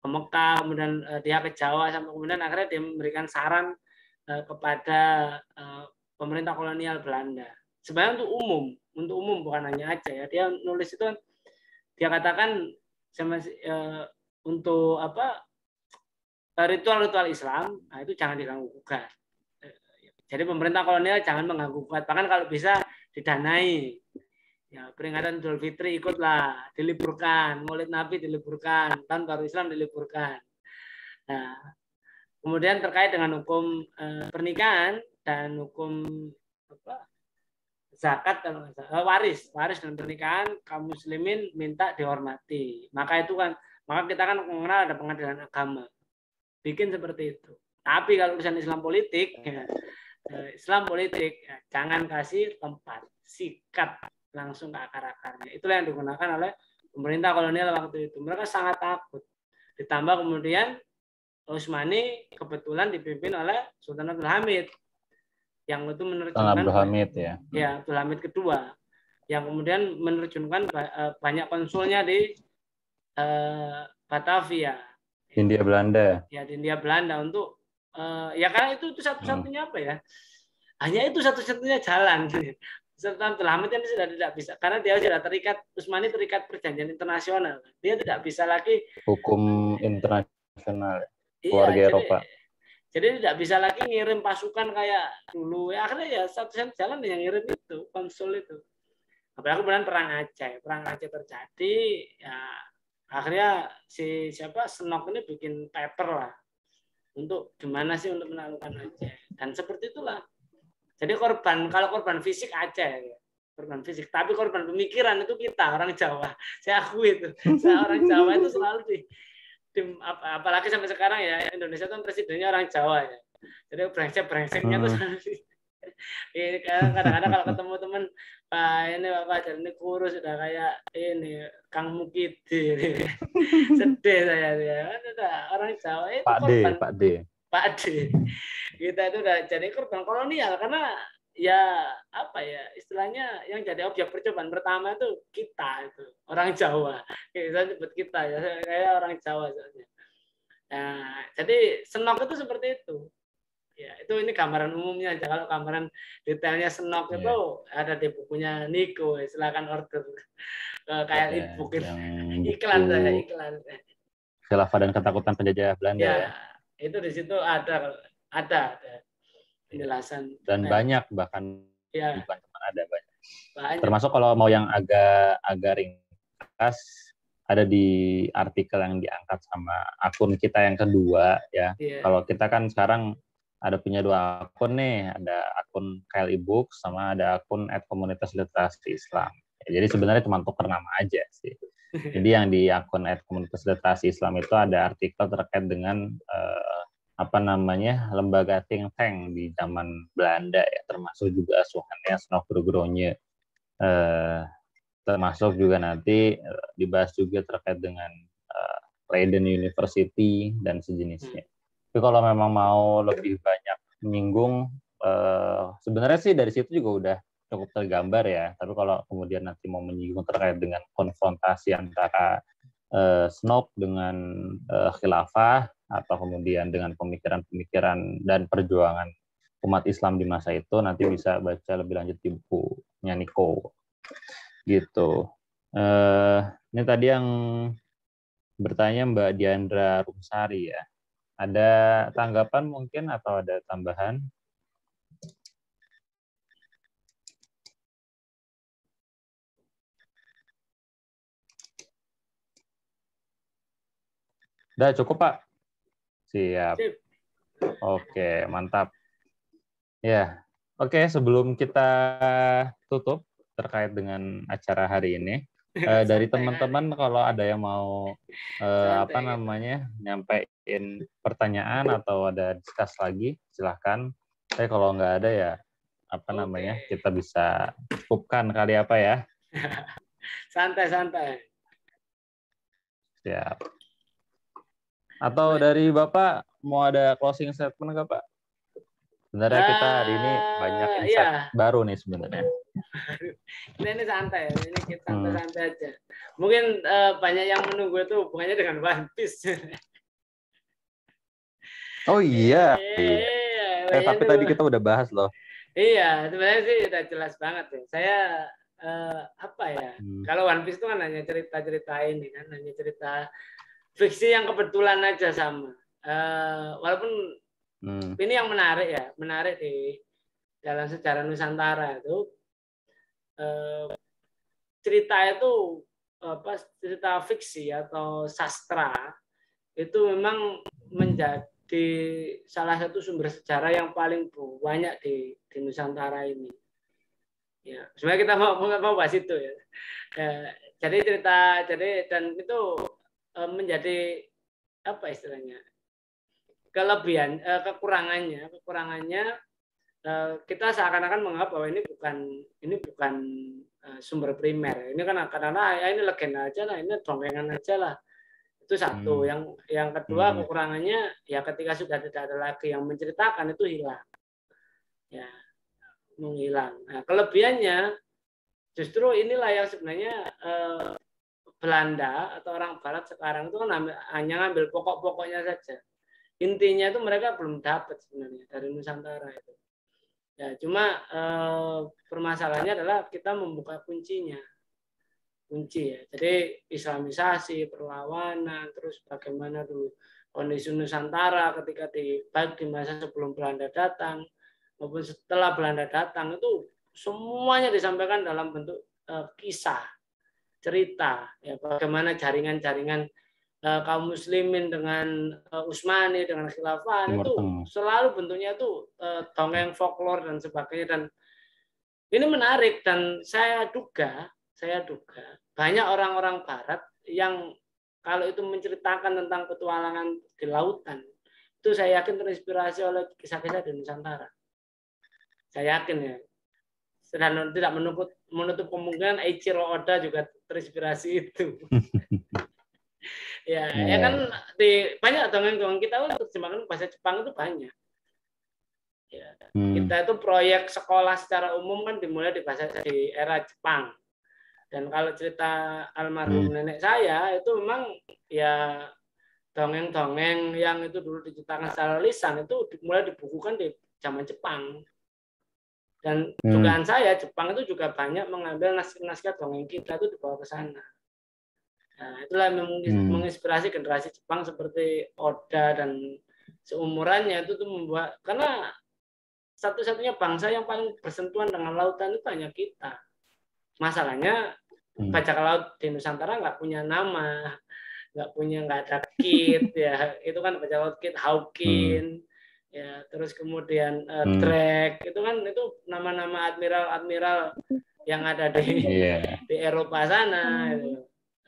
Speaker 2: ke Mekah, kemudian uh, eh, dia ke Jawa, sampai kemudian akhirnya dia memberikan saran eh, kepada eh, pemerintah kolonial Belanda. Sebenarnya untuk umum, untuk umum bukan hanya Aceh ya. Dia nulis itu kan, dia katakan sama uh, untuk apa ritual-ritual Islam, nah itu jangan diganggu gugat. Jadi pemerintah kolonial jangan mengganggu gugat, bahkan kalau bisa didanai. Ya, peringatan Idul Fitri ikutlah, diliburkan, Maulid Nabi diliburkan, tahun baru Islam diliburkan. Nah, kemudian terkait dengan hukum eh, pernikahan dan hukum apa, zakat dan eh, waris, waris dan pernikahan kaum muslimin minta dihormati. Maka itu kan maka kita kan mengenal ada pengadilan agama. Bikin seperti itu. Tapi kalau urusan Islam politik, ya, eh, Islam politik ya, jangan kasih tempat sikap langsung ke akar-akarnya. Itulah yang digunakan oleh pemerintah kolonial waktu itu. Mereka sangat takut. Ditambah kemudian Utsmani kebetulan dipimpin oleh Sultan Abdul Hamid yang itu menerjunkan Abdul Hamid ya. Ya, Abdul Hamid kedua yang kemudian menerjunkan e, banyak konsulnya di e, Batavia.
Speaker 1: Hindia Belanda.
Speaker 2: Ya, di India Belanda untuk e, ya karena itu itu satu-satunya hmm. apa ya? Hanya itu satu-satunya jalan. serta Abdul ini kan sudah tidak bisa karena dia sudah terikat Usmani terikat perjanjian internasional. Dia tidak bisa lagi
Speaker 1: hukum internasional
Speaker 2: iya, keluarga iya, Eropa. Jadi, jadi tidak bisa lagi ngirim pasukan kayak dulu. Ya, akhirnya ya satu-satu jalan yang ngirim itu konsul itu. Apalagi kemudian perang Aceh, perang Aceh terjadi, ya akhirnya si siapa Senok ini bikin paper lah untuk gimana sih untuk menaklukkan Aceh. Dan seperti itulah jadi korban, kalau korban fisik aja ya. Korban fisik, tapi korban pemikiran itu kita orang Jawa. Saya akui itu. Saya orang Jawa itu selalu di, ap, apalagi sampai sekarang ya Indonesia itu kan presidennya orang Jawa ya. Jadi brengsek-brengseknya itu hmm. selalu Ini kan, kadang-kadang kalau ketemu temen pak ini bapak jadi kurus sudah kayak ini Kang Mukidi sedih saya ya kan orang Jawa itu Pak D Pak D Pak D. Kita itu udah jadi korban kolonial karena ya apa ya istilahnya yang jadi objek percobaan pertama itu kita itu orang Jawa kita sebut kita ya kayak orang Jawa soalnya nah, jadi senok itu seperti itu ya itu ini gambaran umumnya aja kalau gambaran detailnya senok yeah. itu ada di bukunya Niko silakan order kayak yeah, e iklan saja, iklan
Speaker 1: Khilafah dan ketakutan penjajah Belanda yeah. ya, ya
Speaker 2: itu di situ ada ada, penjelasan dan nah,
Speaker 1: banyak bahkan ya. bukan cuma ada banyak. banyak termasuk kalau mau yang agak agak ringkas ada di artikel yang diangkat sama akun kita yang kedua ya yeah. kalau kita kan sekarang ada punya dua akun nih ada akun KLI e Books sama ada akun at komunitas literasi Islam jadi sebenarnya cuma tuker nama aja sih jadi yang di akun komunitas literasi Islam itu ada artikel terkait dengan eh, apa namanya lembaga think tank di zaman Belanda ya, termasuk juga asuhannya Snowbrogronya. Eh, termasuk juga nanti eh, dibahas juga terkait dengan eh, Leiden University dan sejenisnya. Hmm. Tapi kalau memang mau lebih banyak menyinggung, eh, sebenarnya sih dari situ juga udah cukup tergambar ya. Tapi kalau kemudian nanti mau menyinggung terkait dengan konfrontasi antara eh, snob dengan eh, khilafah atau kemudian dengan pemikiran-pemikiran dan perjuangan umat Islam di masa itu nanti bisa baca lebih lanjut di bukunya Niko. Gitu. Eh, ini tadi yang bertanya Mbak Diandra Rumsari ya. Ada tanggapan mungkin atau ada tambahan? Udah cukup, Pak? Siap. Sip. Oke, mantap. Ya, oke sebelum kita tutup terkait dengan acara hari ini, uh, dari teman-teman kalau ada yang mau uh, apa namanya nyampein pertanyaan atau ada diskus lagi silahkan tapi kalau nggak ada ya apa namanya kita bisa cukupkan kali apa ya
Speaker 2: santai santai
Speaker 1: siap atau iya. dari Bapak mau ada closing statement nggak Pak? Sebenarnya uh, kita hari ini eh, banyak iya. insight iya. baru nih sebenarnya.
Speaker 2: Ini ini santai, ini kita hmm. santai-santai aja. Mungkin uh, banyak yang menunggu itu hubungannya dengan One Piece.
Speaker 1: oh iya. iya eh, eh tapi tadi kita udah bahas loh.
Speaker 2: Iya, sebenarnya sih udah jelas banget ya. Saya uh, apa ya? Hmm. Kalau One Piece itu kan hanya cerita-cerita ini kan, hanya cerita fiksi yang kebetulan aja sama uh, walaupun hmm. ini yang menarik ya menarik di dalam sejarah Nusantara itu uh, cerita itu apa cerita fiksi atau sastra itu memang menjadi salah satu sumber sejarah yang paling banyak di, di Nusantara ini. Ya, sebenarnya kita mau mau bahas itu ya. ya. Jadi cerita jadi dan itu Eh, menjadi apa istilahnya kelebihan eh, kekurangannya kekurangannya eh, kita seakan-akan menganggap bahwa ini bukan ini bukan sumber primer ini kan karena ah, ya ini legenda aja lah ini dongengan aja lah itu satu hmm. yang yang kedua hmm. kekurangannya ya ketika sudah tidak ada lagi yang menceritakan itu hilang ya menghilang nah, kelebihannya justru inilah yang sebenarnya eh, Belanda atau orang Barat sekarang itu kan hanya ngambil pokok-pokoknya saja. Intinya itu mereka belum dapat sebenarnya dari Nusantara itu. Ya, cuma eh, permasalahannya adalah kita membuka kuncinya. Kunci ya. Jadi islamisasi, perlawanan, terus bagaimana dulu kondisi Nusantara ketika di baik di masa sebelum Belanda datang maupun setelah Belanda datang itu semuanya disampaikan dalam bentuk eh, kisah cerita ya bagaimana jaringan-jaringan uh, kaum muslimin dengan uh, eh, Usmani dengan khilafah Timur itu selalu bentuknya itu uh, eh, dongeng folklore dan sebagainya dan ini menarik dan saya duga saya duga banyak orang-orang barat yang kalau itu menceritakan tentang petualangan di lautan itu saya yakin terinspirasi oleh kisah-kisah di Nusantara saya yakin ya dan tidak menutup, menutup kemungkinan Eiichiro Oda juga terinspirasi itu. ya, yeah. ya iya. kan di banyak dongeng-dongeng kita untuk terjemahkan bahasa Jepang itu banyak. Ya. Hmm. Kita itu proyek sekolah secara umum kan dimulai di bahasa di era Jepang. Dan kalau cerita almarhum hmm. nenek saya itu memang ya dongeng-dongeng yang itu dulu diciptakan secara lisan itu mulai dibukukan di zaman Jepang. Dan hmm. dugaan saya Jepang itu juga banyak mengambil naskah-naskah dongeng kita itu dibawa ke sana. Nah, itulah hmm. menginspirasi generasi Jepang seperti Oda dan seumurannya itu tuh membuat karena satu-satunya bangsa yang paling bersentuhan dengan lautan itu hanya kita. Masalahnya hmm. bajak laut di Nusantara nggak punya nama, nggak punya nggak ada kit ya. Itu kan baca laut kit Haukin. Hmm ya terus kemudian uh, hmm. track itu kan itu nama-nama admiral-admiral yang ada di yeah. di Eropa sana hmm. gitu.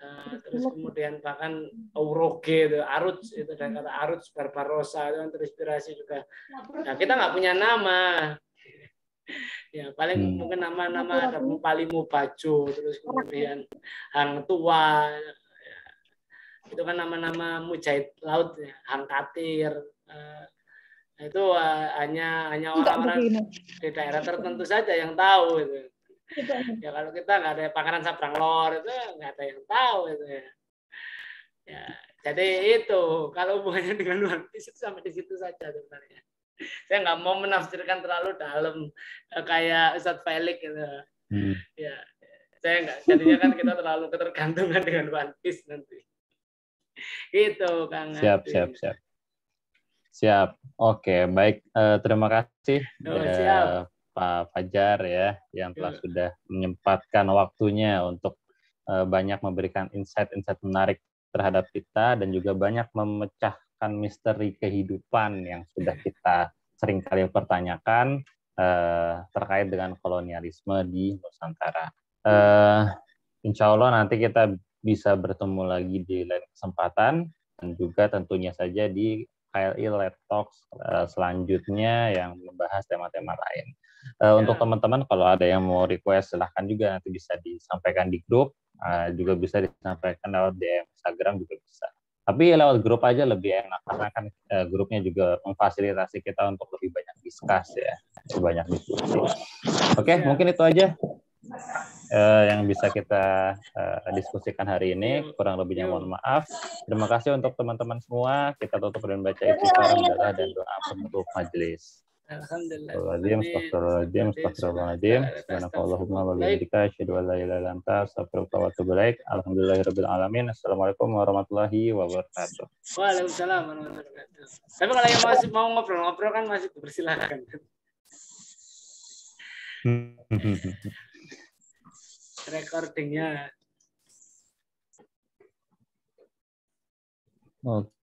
Speaker 2: Uh, terus kemudian bahkan Auroge itu Arut itu dari kata Arut Barbarossa itu kan terinspirasi juga.
Speaker 3: Nah, kita nggak punya
Speaker 2: nama. ya paling hmm. mungkin nama-nama ada Palimu Bajo terus kemudian Hang Tua ya. itu kan nama-nama mujahid laut ya, Hang Katir eh, Nah, itu uh, hanya hanya orang-orang di daerah tertentu saja yang tahu itu. ya kalau kita nggak ada pangeran sabrang lor itu nggak ada yang tahu itu ya. ya jadi itu kalau hubungannya dengan luar itu sampai di situ saja sebenarnya saya nggak mau menafsirkan terlalu dalam eh, kayak Ustadz Felix gitu hmm. ya saya nggak jadinya kan kita terlalu ketergantungan dengan luar Piece nanti itu Kang siap siap
Speaker 1: siap Siap. Oke, baik. Uh, terima kasih oh, uh, Pak Fajar ya yang telah yeah. sudah menyempatkan waktunya untuk uh, banyak memberikan insight-insight menarik terhadap kita dan juga banyak memecahkan misteri kehidupan yang sudah kita seringkali pertanyakan uh, terkait dengan kolonialisme di Nusantara. Uh, insya Allah nanti kita bisa bertemu lagi di lain kesempatan dan juga tentunya saja di KLI Lab Talks eh, selanjutnya yang membahas tema-tema lain. Eh, ya. Untuk teman-teman kalau ada yang mau request silahkan juga nanti bisa disampaikan di grup, eh, juga bisa disampaikan lewat DM Instagram juga bisa. Tapi lewat grup aja lebih enak karena kan grupnya juga memfasilitasi kita untuk lebih banyak diskus ya, lebih banyak diskusi. Oke, ya. mungkin itu aja uh, yang bisa kita uh, diskusikan hari ini. Kurang lebihnya mohon maaf. Terima kasih untuk teman-teman semua. Kita tutup dengan baca istiqomah darah dan doa untuk majelis.
Speaker 2: Alhamdulillah.
Speaker 1: Assalamualaikum warahmatullahi wabarakatuh.
Speaker 2: Waalaikumsalam kalau yang masih mau ngobrol-ngobrol kan masih recordingnya.
Speaker 1: Oke.